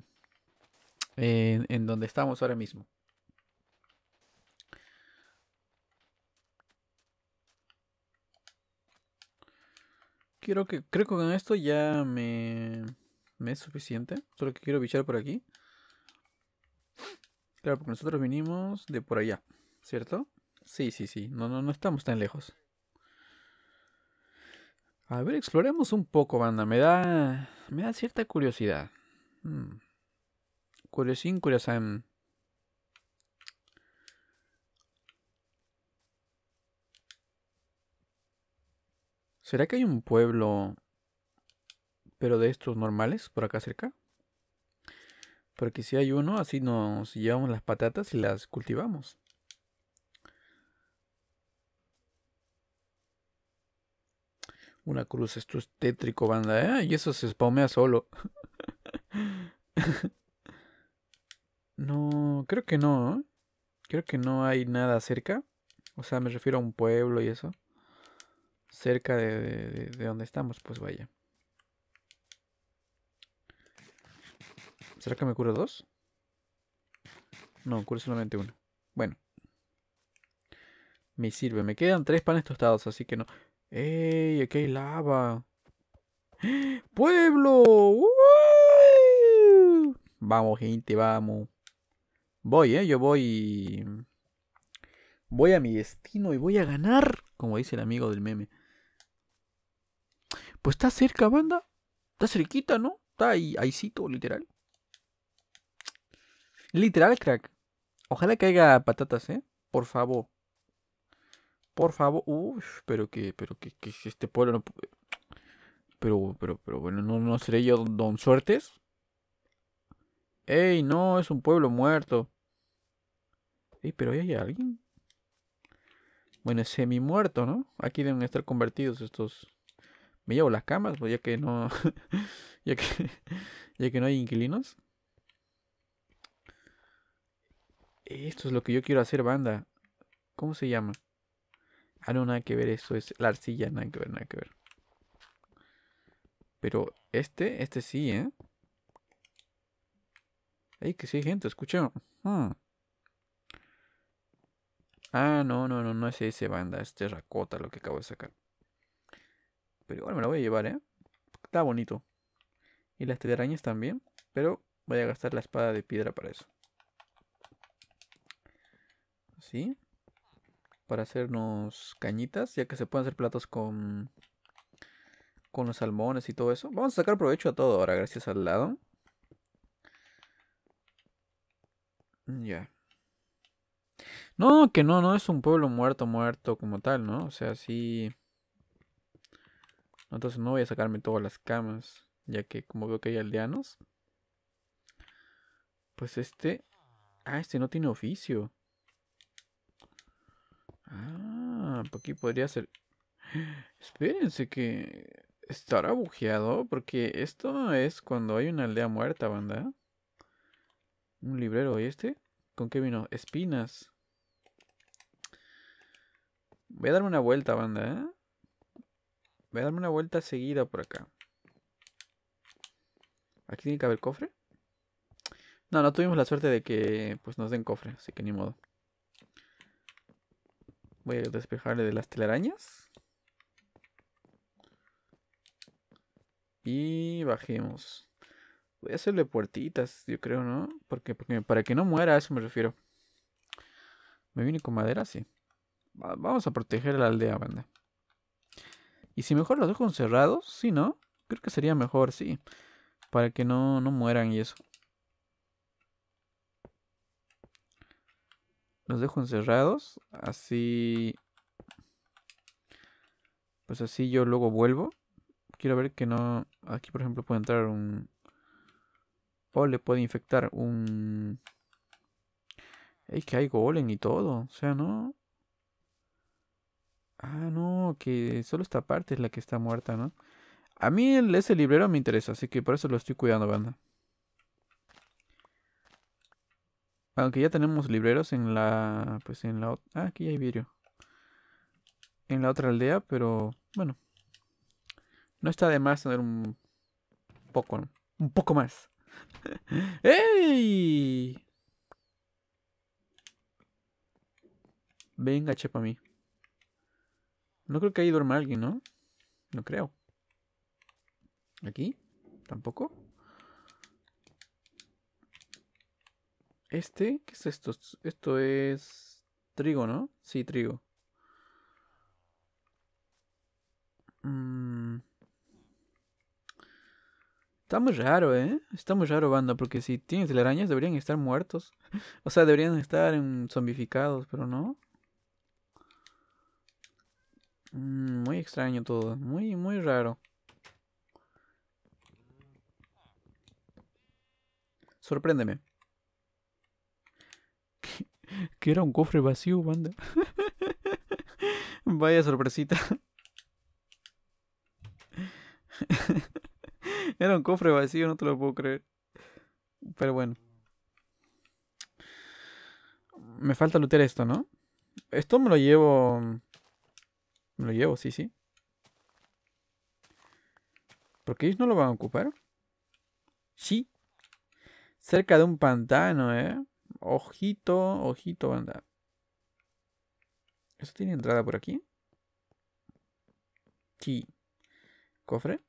En, donde estamos ahora mismo. Quiero que... Creo que con esto ya me... Me es suficiente. Solo que quiero bichar por aquí. Claro, porque nosotros vinimos de por allá, ¿cierto? Sí, sí, sí. No, no, no estamos tan lejos. A ver, exploremos un poco, banda. Me da. Me da cierta curiosidad. Hmm. Curiosín, ¿Será que hay un pueblo. Pero de estos normales por acá cerca? Porque si hay uno, así nos llevamos las patatas y las cultivamos. Una cruz, esto es tétrico, banda, ¿eh? Y eso se spawnea solo. *laughs* no, creo que no, ¿eh? Creo que no hay nada cerca. O sea, me refiero a un pueblo y eso. Cerca de, de donde estamos, pues vaya. ¿Será que me cura dos? No, cura solamente uno. Bueno. Me sirve. Me quedan tres panes tostados, así que no. ¡Ey! Aquí hay lava. ¡Pueblo! Vamos, gente, vamos. Voy, ¿eh? Yo voy... Voy a mi destino y voy a ganar, como dice el amigo del meme. Pues está cerca, banda. Está cerquita, ¿no? Está ahí, ahícito, literal. Literal, crack. Ojalá caiga patatas, ¿eh? Por favor. Por favor. Uf, pero que, pero que, que este pueblo no... Pero, pero, pero bueno, ¿no, no seré yo don Suertes? Ey, no, es un pueblo muerto. Ey, pero ahí hay alguien. Bueno, es semi muerto, ¿no? Aquí deben estar convertidos estos. Me llevo las camas, pues ya que no. *laughs* ya que. *laughs* ya que no hay inquilinos. Esto es lo que yo quiero hacer, banda. ¿Cómo se llama? Ah, no, nada que ver, eso es la arcilla, nada que ver, nada que ver. Pero este, este sí, ¿eh? Ay, que sí, gente, escucha. Hmm. Ah, no, no, no, no es ese banda, es terracota lo que acabo de sacar. Pero igual me la voy a llevar, ¿eh? Está bonito. Y las telarañas también, pero voy a gastar la espada de piedra para eso. ¿sí? Para hacernos cañitas, ya que se pueden hacer platos con, con los salmones y todo eso. Vamos a sacar provecho a todo ahora, gracias al lado. Ya. No, que no, no es un pueblo muerto, muerto como tal, ¿no? O sea, sí... Entonces no voy a sacarme todas las camas, ya que como veo que hay aldeanos. Pues este... Ah, este no tiene oficio. Ah, aquí podría ser... Espérense que... Estará bujeado porque esto es cuando hay una aldea muerta, banda. Un librero, ¿y este? ¿Con qué vino? Espinas. Voy a darme una vuelta, banda, ¿eh? Voy a darme una vuelta seguida por acá. ¿Aquí tiene que haber cofre? No, no tuvimos la suerte de que pues nos den cofre, así que ni modo. Voy a despejarle de las telarañas. Y bajemos. Voy a hacerle puertitas, yo creo, ¿no? Porque, porque para que no muera, a eso me refiero. ¿Me viene con madera? Sí. vamos a proteger la aldea, banda. Y si mejor los dejo encerrados, sí, ¿no? Creo que sería mejor, sí. Para que no mueran y eso. Los dejo encerrados. Así... Pues así yo luego vuelvo. Quiero ver que no... Aquí por ejemplo puede entrar un... O le puede infectar un... Es que hay golem y todo. O sea, no... Ah, no, que solo esta parte es la que está muerta, ¿no? A mí ese librero me interesa, así que por eso lo estoy cuidando, banda. Aunque ya tenemos libreros en la... Pues en la... Ah, aquí hay vidrio. En la otra aldea, pero... Bueno. No está de más tener un... Poco, Un poco más. *laughs* ¡Ey! Venga, chepa a mí. No creo que ahí duerma alguien, ¿no? No creo. ¿Aquí? ¿Tampoco? ¿Este? ¿Qué es esto? Esto es trigo, ¿no? Sí, trigo. Mm. Está muy raro, ¿eh? Está muy raro, banda, porque si tienes telarañas deberían estar muertos. *laughs* o sea, deberían estar zombificados, pero no. Mm, muy extraño todo, muy, muy raro. Sorpréndeme. *laughs* que era un cofre vacío, banda. *laughs* Vaya sorpresita. *laughs* Era un cofre vacío, no te lo puedo creer. Pero bueno. Me falta lootear esto, ¿no? Esto me lo llevo... Me lo llevo, sí, sí. ¿Por qué ellos no lo van a ocupar? Sí. Cerca de un pantano, ¿eh? Ojito, ojito, banda. Esto tiene entrada por aquí? Sí. ¿Cofre?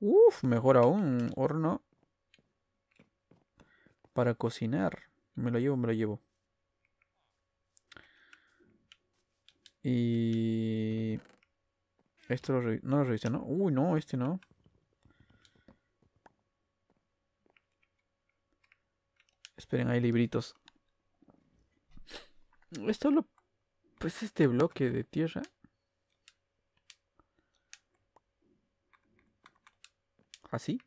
Uf, mejor aún. Horno. Para cocinar. Me lo llevo, me lo llevo. Y... Esto no lo revisé, ¿no? Uy, no, este no. Esperen, hay libritos. Esto lo... Pues este bloque de tierra. Así.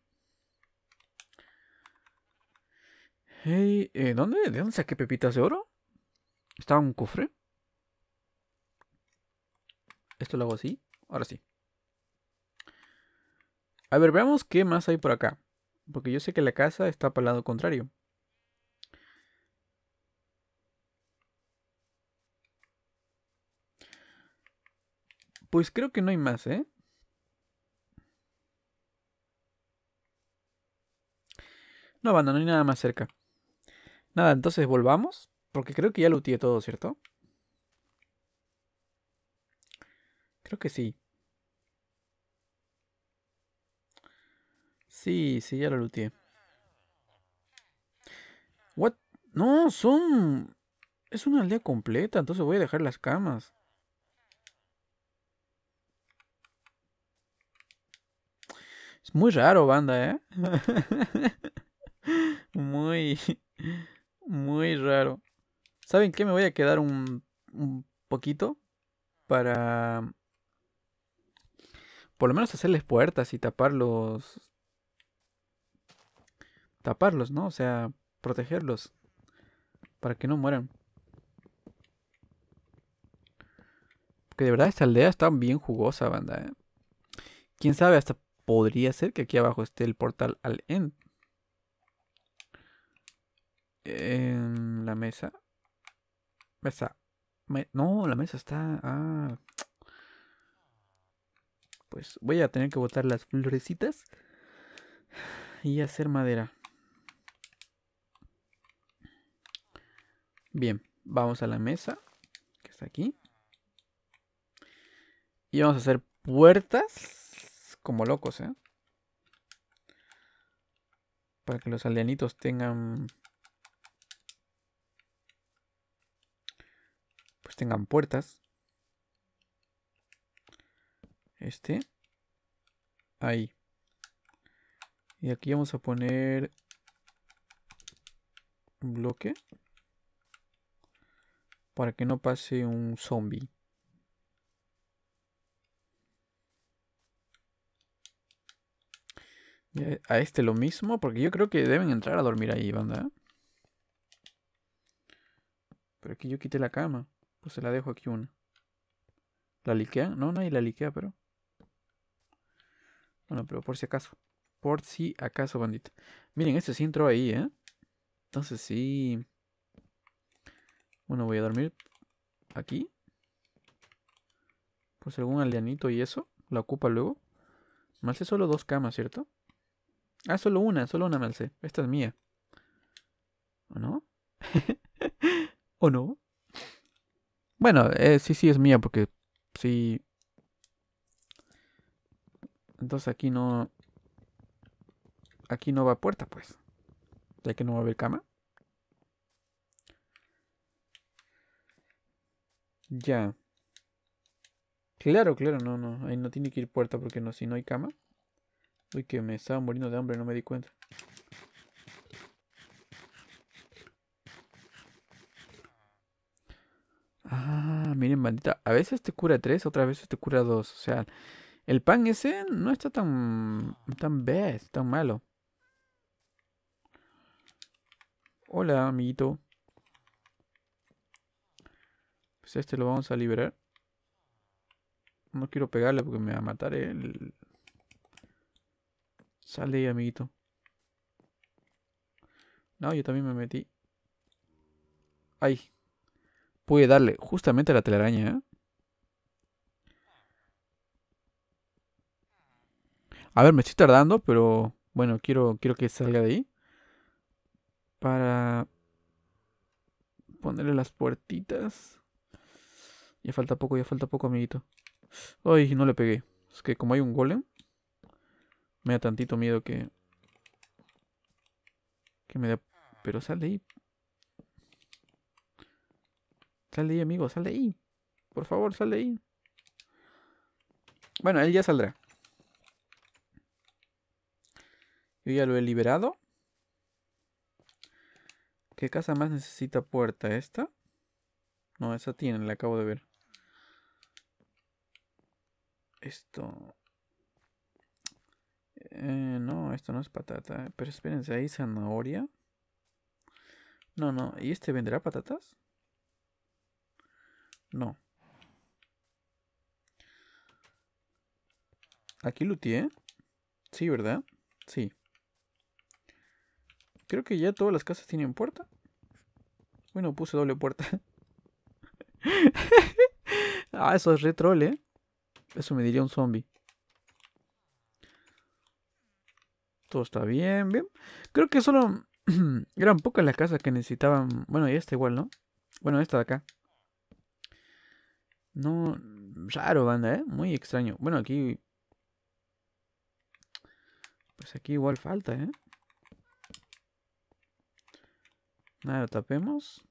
Hey, eh, ¿dónde? ¿De dónde saqué pepitas de oro? ¿Estaba un cofre? Esto lo hago así. Ahora sí. A ver, veamos qué más hay por acá. Porque yo sé que la casa está para el lado contrario. Pues creo que no hay más, ¿eh? No, banda, no hay nada más cerca. Nada, entonces volvamos. Porque creo que ya lo todo, ¿cierto? Creo que sí. Sí, sí, ya lo utilé. What? No, son... Es una aldea completa, entonces voy a dejar las camas. Es muy raro, banda, ¿eh? muy, muy raro. ¿Saben qué? Me voy a quedar un, un poquito para... Por lo menos hacerles puertas y taparlos... Taparlos, ¿no? O sea, protegerlos. Para que no mueran. Porque de verdad esta aldea está bien jugosa, banda, ¿eh? Quién sabe, hasta podría ser que aquí abajo esté el portal al end. En em, la mesa. Mesa. no, la mesa está... Ah. Pues voy a tener que botar las florecitas. Y hacer madera. Bien, vamos a la mesa. Que está aquí. Y vamos a hacer puertas como locos, ¿eh? Para que los aldeanitos tengan... Pues tengan puertas. Este. Ahí. Y aquí vamos a poner... Un Bloque. Para que no pase un zombie. Eh, a este lo mismo, porque yo creo que deben entrar a dormir ahí, banda. ¿eh? Pero aquí yo quité la cama. Pues se la dejo aquí una. ¿La liquea? No, nadie la liquea, pero... Bueno, pero por si acaso. Por si acaso, bandita. Miren, este sí entró ahí, ¿eh? Entonces sí... Bueno, voy a dormir aquí. Pues algún aldeanito y eso. La ocupa luego. Más es solo dos camas, ¿cierto? Ah, solo una, solo una Malce. Esta es mía. ¿O no? *laughs* ¿O no? Bueno, eh, sí, sí es mía porque sí. Entonces aquí no. Aquí no va puerta, pues. Ya que no va a haber cama. Ya. Claro, claro, no, no. Ahí no tiene que ir puerta porque no, si no hay cama. Uy, que me estaba muriendo de hambre, no me di cuenta. Ah, miren, bandita. A veces te cura tres, otras veces te cura dos. O sea, el pan ese no está tan. tan bad, tan malo. Hola, amiguito. Pues este lo vamos a liberar. No quiero pegarle porque me va a matar el sale de ahí, amiguito. No, yo también me metí. Ay. puede darle justamente a la telaraña, ¿eh? A ver, me estoy tardando, pero bueno, quiero, quiero que salga de ahí. Para ponerle las puertitas. Ya falta poco, ya falta poco, amiguito. Ay, no le pegué. Es que como hay un golem. Me da tantito miedo que... Que me da... Pero sal de ahí. Sal de ahí, amigo, sal de ahí. Por favor, sal de ahí. Bueno, él ya saldrá. Yo ya lo he liberado. ¿Qué casa más necesita puerta? ¿Esta? No, esa tiene, la acabo de ver. Esto. Eh, no, esto no es patata. Pero espérense, ¿hay zanahoria? No, no. ¿Y este vendrá patatas? No. Aquí tiene Sí, ¿verdad? Sí. Creo que ya todas las casas tienen puerta. Bueno, puse doble puerta. *laughs* ah, eso es re ¿eh? Eso me diría un zombie. está bien, bien. Creo que solo *clears throat* eran pocas las casas que necesitaban. Bueno, y esta igual, ¿no? Bueno, esta de acá. No, raro, banda, ¿eh? Muy extraño. Bueno, aquí... Pues aquí igual falta, ¿eh? Nada, lo tapemos.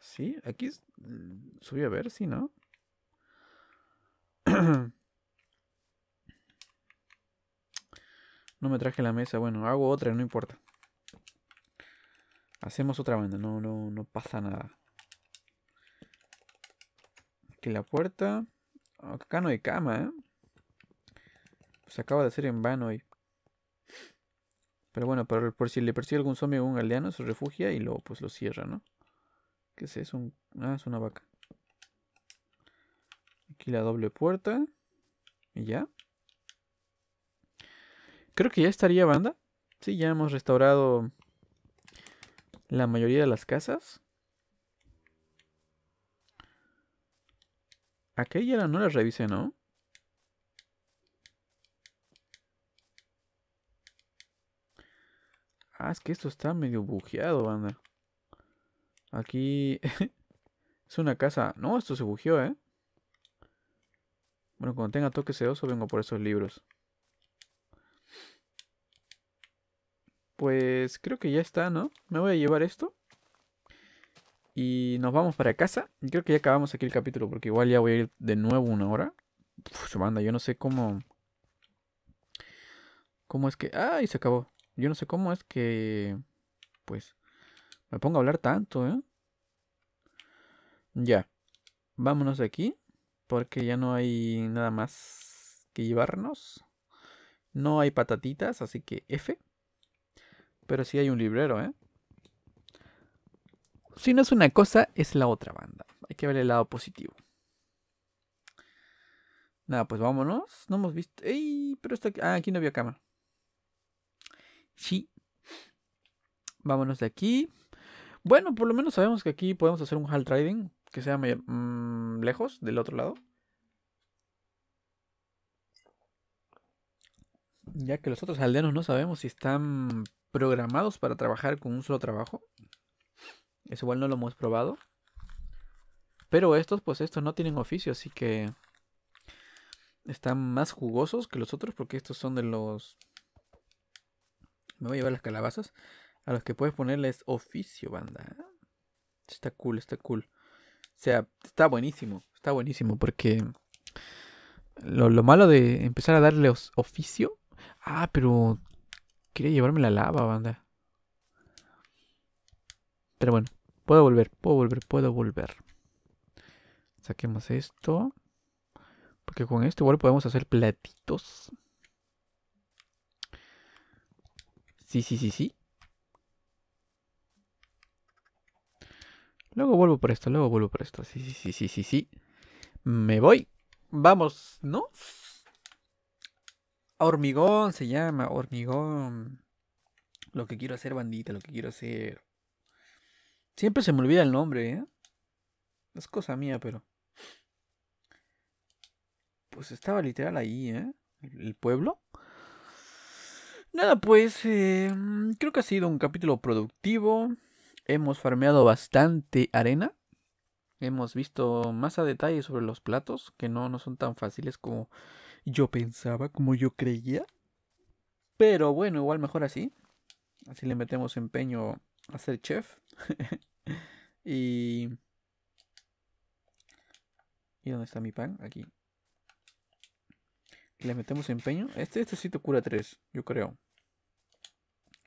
Sí, aquí subí mm, a ver, si sí, ¿no? *clears throat* No me traje la mesa. Bueno, hago otra, no importa. Hacemos otra banda, no, no, no pasa nada. Aquí la puerta. Acá no hay cama, ¿eh? Se acaba de hacer en vano hoy. Pero bueno, por, si le persigue algún zombie o algún aldeano, se refugia y lo, pues lo cierra, ¿no? ¿Qué es eso? Ah, es una vaca. Aquí la doble puerta. Y ya. Creo que ya estaría banda. Sí, ya hemos restaurado la mayoría de las casas. Aquella no la revise, ¿no? Ah, es que esto está medio bujeado, banda. Aquí *laughs* es una casa. No, esto se bujeó, ¿eh? Bueno, cuando tenga toque seoso vengo por esos libros. Pues creo que ya está, ¿no? Me voy a llevar esto. Y nos vamos para casa. creo que ya acabamos aquí el capítulo porque igual ya voy a ir de nuevo una hora. Uf, banda, yo no sé cómo... ¿Cómo es que...? ¡Ay! Se acabó. Yo no sé cómo es que... Pues... Me pongo a hablar tanto, ¿eh? Ya. Vámonos de aquí. Porque ya no hay nada más que llevarnos. No hay patatitas, así que F. Pero sí hay un librero, ¿eh? Si no es una cosa, es la otra banda. Hay que ver el lado positivo. Nada, pues vámonos. No hemos visto. ¡Ey! Pero está aquí. Ah, aquí no había cámara. Sí. Vámonos de aquí. Bueno, por lo menos sabemos que aquí podemos hacer un hall trading que sea mm, lejos del otro lado. Ya que los otros aldeanos no sabemos si están programados para trabajar con un solo trabajo. Eso igual no lo hemos probado. Pero estos, pues estos no tienen oficio, así que están más jugosos que los otros porque estos son de los... Me voy a llevar las calabazas a los que puedes ponerles oficio, banda. Está cool, está cool. O sea, está buenísimo, está buenísimo porque lo, lo malo de empezar a darles oficio Ah, pero... Quería llevarme la lava, banda. Pero bueno, puedo volver, puedo volver, puedo volver. Saquemos esto. Porque con esto igual podemos hacer platitos. Sí, sí, sí, sí. Luego vuelvo por esto, luego vuelvo por esto. Sí, sí, sí, sí, sí, sí. Me voy. Vamos, ¿no? Hormigón se llama, hormigón. Lo que quiero hacer, bandita, lo que quiero hacer. Siempre se me olvida el nombre, ¿eh? Es cosa mía, pero. Pues estaba literal ahí, ¿eh? El pueblo. Nada, pues eh, creo que ha sido un capítulo productivo. Hemos farmeado bastante arena. Hemos visto más a detalle sobre los platos, que no, no son tan fáciles como yo pensaba, como yo creía. Pero bueno, igual mejor así. Así le metemos empeño a ser chef. *laughs* y... ¿Y dónde está mi pan? Aquí. Le metemos empeño. Este, este sí te cura 3, yo creo.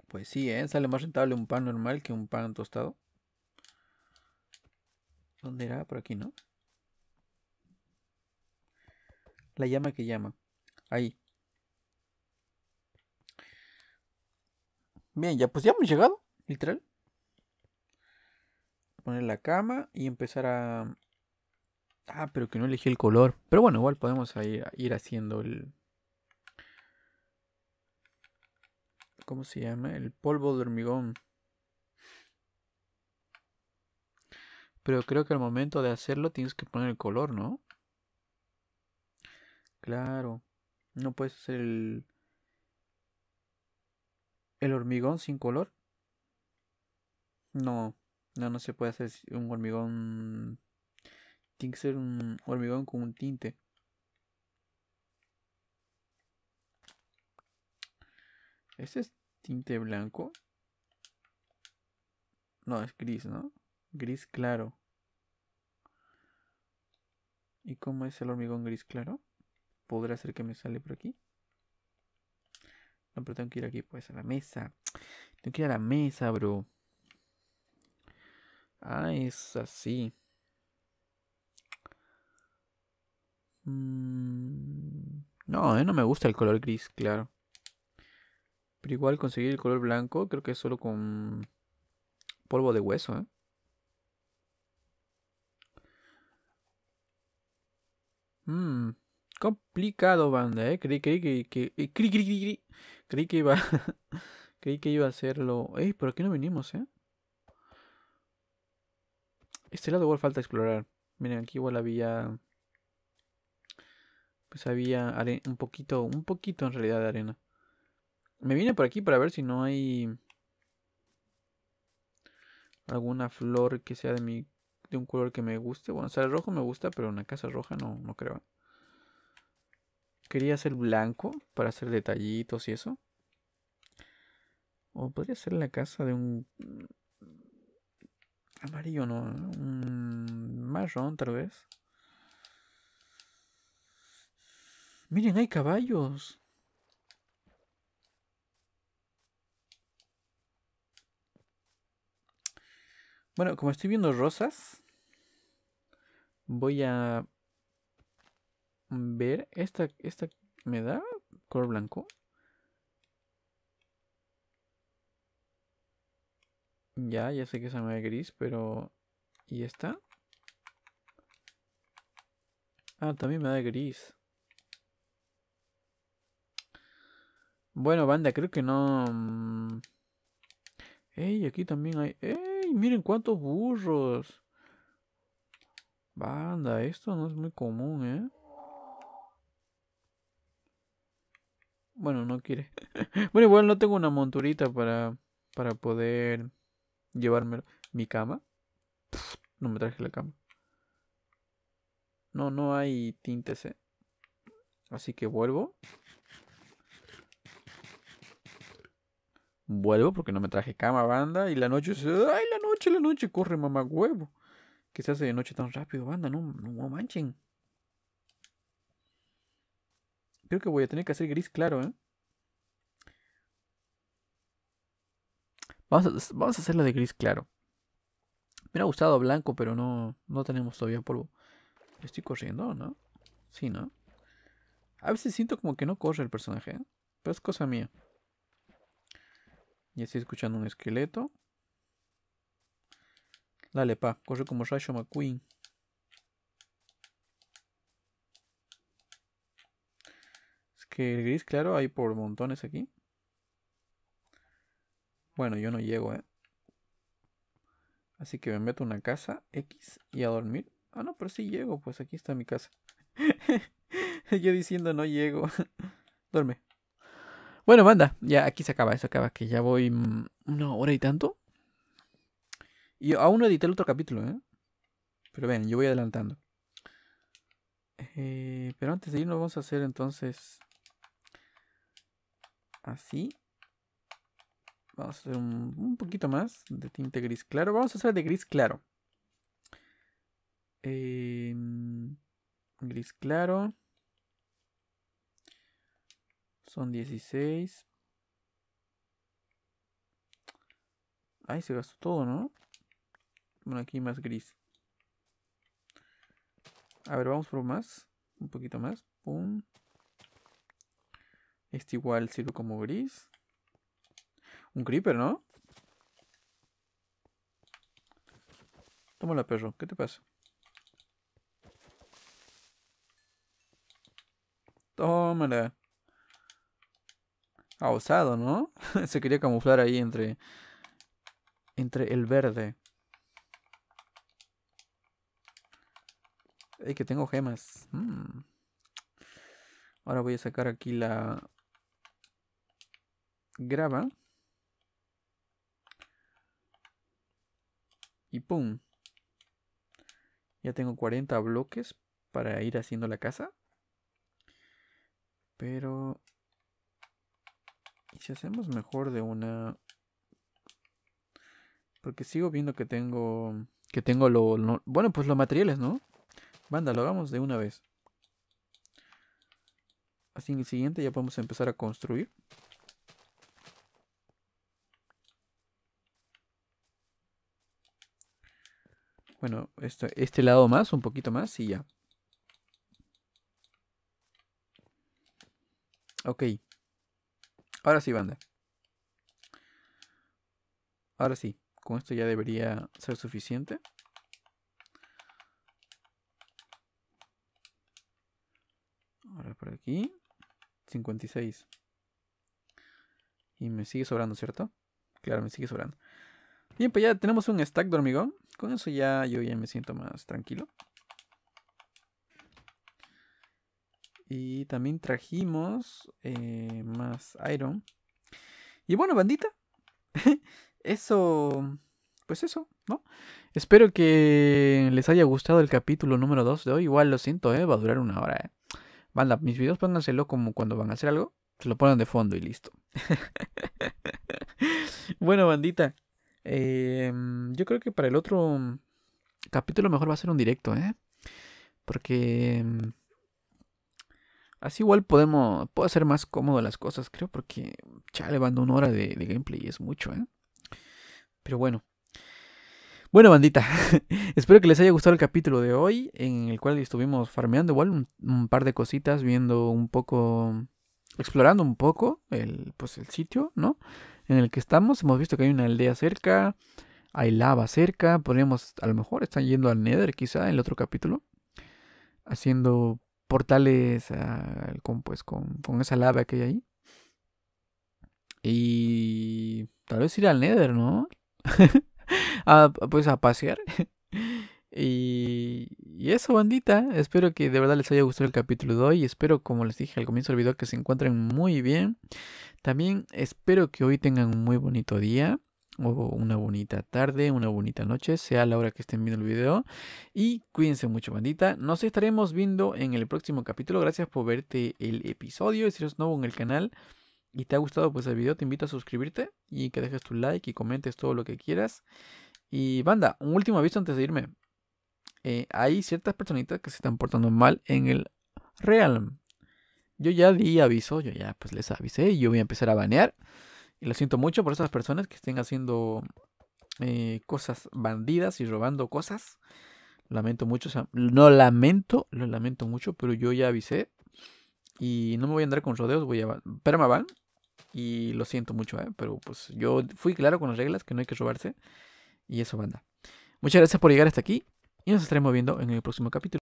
Pues sí, ¿eh? Sale más rentable un pan normal que un pan tostado. ¿Dónde era? Por aquí, ¿no? La llama que llama. Ahí. Bien, ya pues ya hemos llegado, literal. Poner la cama y empezar a... Ah, pero que no elegí el color. Pero bueno, igual podemos ir, ir haciendo el... ¿Cómo se llama? El polvo de hormigón. Pero creo que al momento de hacerlo tienes que poner el color, ¿no? Claro. No puedes hacer el. hormigón sin color? No, no, no se puede hacer un hormigón. Tiene que ser un hormigón con un tinte. ¿Este es tinte blanco? No, es gris, ¿no? Gris claro. ¿Y cómo es el hormigón gris claro? podrá hacer que me sale por aquí. No, pero tengo que ir aquí, pues, a la mesa. Tengo que ir a la mesa, bro. Ah, es así. Mm, no, eh, no me gusta el color gris, claro. Pero igual conseguir el color blanco, creo que es solo con polvo de hueso, ¿eh? Mmm. Complicado, banda, ¿eh? Creí, que... que eh, iba... *laughs* creí que iba a hacerlo... ¡Ey! ¿Por aquí no venimos, eh? Este lado igual falta explorar. Miren, aquí igual había... Pues había un poquito... Un poquito en realidad de arena. Me vine por aquí para ver si no hay... Alguna flor que sea de mi... De un color que me guste. Bueno, o sea, el rojo me gusta, pero una casa roja no, no creo. Quería hacer blanco para hacer detallitos y eso. O podría ser la casa de un... Mm, amarillo, no. Un marrón, tal vez. Miren, hay caballos. Bueno, como estoy viendo rosas, voy a ver. Esta, esta, ¿me da color blanco? Ya, ya sé que esa me da gris, pero... ¿Y esta? Ah, también me da gris. Bueno, banda, creo que no... Mm. Ey, aquí también hay... Ey, miren cuántos burros. Banda, esto no es muy común, ¿eh? Bueno, no quiere. bueno, igual no tengo una monturita para, para poder llevarme mi cama. no me traje la cama. No, no hay tintes. ¿eh? Así que vuelvo. Vuelvo porque no me traje cama, banda. Y la noche se... ¡Ay, la noche, la noche! Corre, mamá huevo. que se hace de noche tan rápido, banda? No, no manchen. Creo que voy a tener que hacer gris claro, ¿eh? Vamos a, vamos de gris claro. Me hubiera gustado blanco, pero no, no tenemos todavía polvo. Estoy corriendo, ¿no? Sí, ¿no? A veces siento como que no corre el personaje, ¿eh? pero es cosa mía. Ya estoy escuchando un esqueleto. Dale, pa, corre como Rayo McQueen. que el gris claro hay por montones aquí. Bueno, yo no llego, ¿eh? Así que me meto en una casa X y a dormir. Ah, no, pero sí llego, pues aquí está mi casa. *laughs* yo diciendo no llego. *laughs* Duerme. Bueno, manda, ya aquí se acaba, eso acaba, que ya voy mm, una hora y tanto. Y aún no edité el otro capítulo, ¿eh? Pero ven, yo voy adelantando. Eh, pero antes de irnos vamos a hacer entonces así. Vamos a hacer un, poquito más de tinte gris claro. Vamos a hacer de gris claro. Em, gris claro. Son 16. Ahí se gastó todo, ¿no? Bueno, aquí más gris. A ver, vamos por más. Un poquito más. Pum. Este igual sirve como gris. Un creeper, ¿no? Tómala, perro. ¿Qué te pasa? Tómala. Ha ah, osado, ¿no? *laughs* Se quería camuflar ahí entre... Entre el verde. Ey, que tengo gemas. Mm. Ahora voy a sacar aquí la graba y ¡pum! Ya tengo 40 bloques para ir haciendo la casa. Pero... ¿Y si hacemos mejor de una... Porque sigo viendo que tengo... Que tengo lo... Bueno, pues los materiales, ¿no? Banda, lo hagamos de una vez. Así en el siguiente ya podemos empezar a construir. Bueno, este, este lado más, un poquito más y ya. Ok. Ahora sí, banda. Ahora sí, con esto ya debería ser suficiente. Ahora por aquí. 56. Y me sigue sobrando, ¿cierto? Claro, me sigue sobrando. Bien, pues ya tenemos un stack de hormigón. Con eso ya yo ya me siento más tranquilo. Y también trajimos eh, más iron. Y bueno, bandita. *laughs* eso. Pues eso, ¿no? Espero que les haya gustado el capítulo número 2 de hoy. Igual lo siento, ¿eh? Va a durar una hora, ¿eh? Banda, mis videos pónganselo como cuando van a hacer algo. Se lo ponen de fondo y listo. *laughs* bueno, bandita. Eh, mm, yo creo que para el otro mm, capítulo mejor va a ser un directo, ¿eh? Porque mm, así igual podemos, puedo hacer más cómodo las cosas, creo, porque chale, van una hora de, gameplay y es mucho, ¿eh? Pero bueno. Bueno, bandita, *laughs* espero que les haya gustado el capítulo de hoy, en el cual estuvimos farmeando igual un, un par de cositas, viendo un poco, explorando un poco el, pues, el sitio, ¿no? en el que estamos. Hemos visto que hay una aldea cerca, hay lava cerca. Podríamos, a lo mejor, están yendo al Nether, quizá, en el otro capítulo. Haciendo portales ah, pues, con, esa lava que hay ahí. Y tal vez ir al Nether, ¿no? *laughs* pues a pasear. *laughs* Y, eso, bandita. ¿eh? Espero que de verdad les haya gustado el capítulo de hoy. Espero, como les dije al comienzo del video, que se encuentren muy bien. También espero que hoy tengan un muy bonito día. O una bonita tarde, una bonita noche, sea la hora que estén viendo el video. Y cuídense mucho, bandita. Nos estaremos viendo en el próximo capítulo. Gracias por verte el episodio. Si eres nuevo en el canal y te ha gustado pues el video, te invito a suscribirte y que dejes tu like y comentes todo lo que quieras. Y banda, un último aviso antes de irme. Eh, hay ciertas personitas que se están portando mal en el Realm. Yo ya di aviso, yo ya pues les avisé y yo voy a empezar a banear. Y lo siento mucho por esas personas que estén haciendo eh, cosas bandidas y robando cosas. Lamento mucho, no lamento, lo lamento mucho, pero yo ya avisé. Y no me voy a andar con rodeos, voy a... Pero me van. Y lo siento mucho, eh, pero pues yo fui claro con las reglas que no hay que robarse. Y eso, banda. Muchas gracias por llegar hasta aquí y nos estaremos viendo en el próximo capítulo.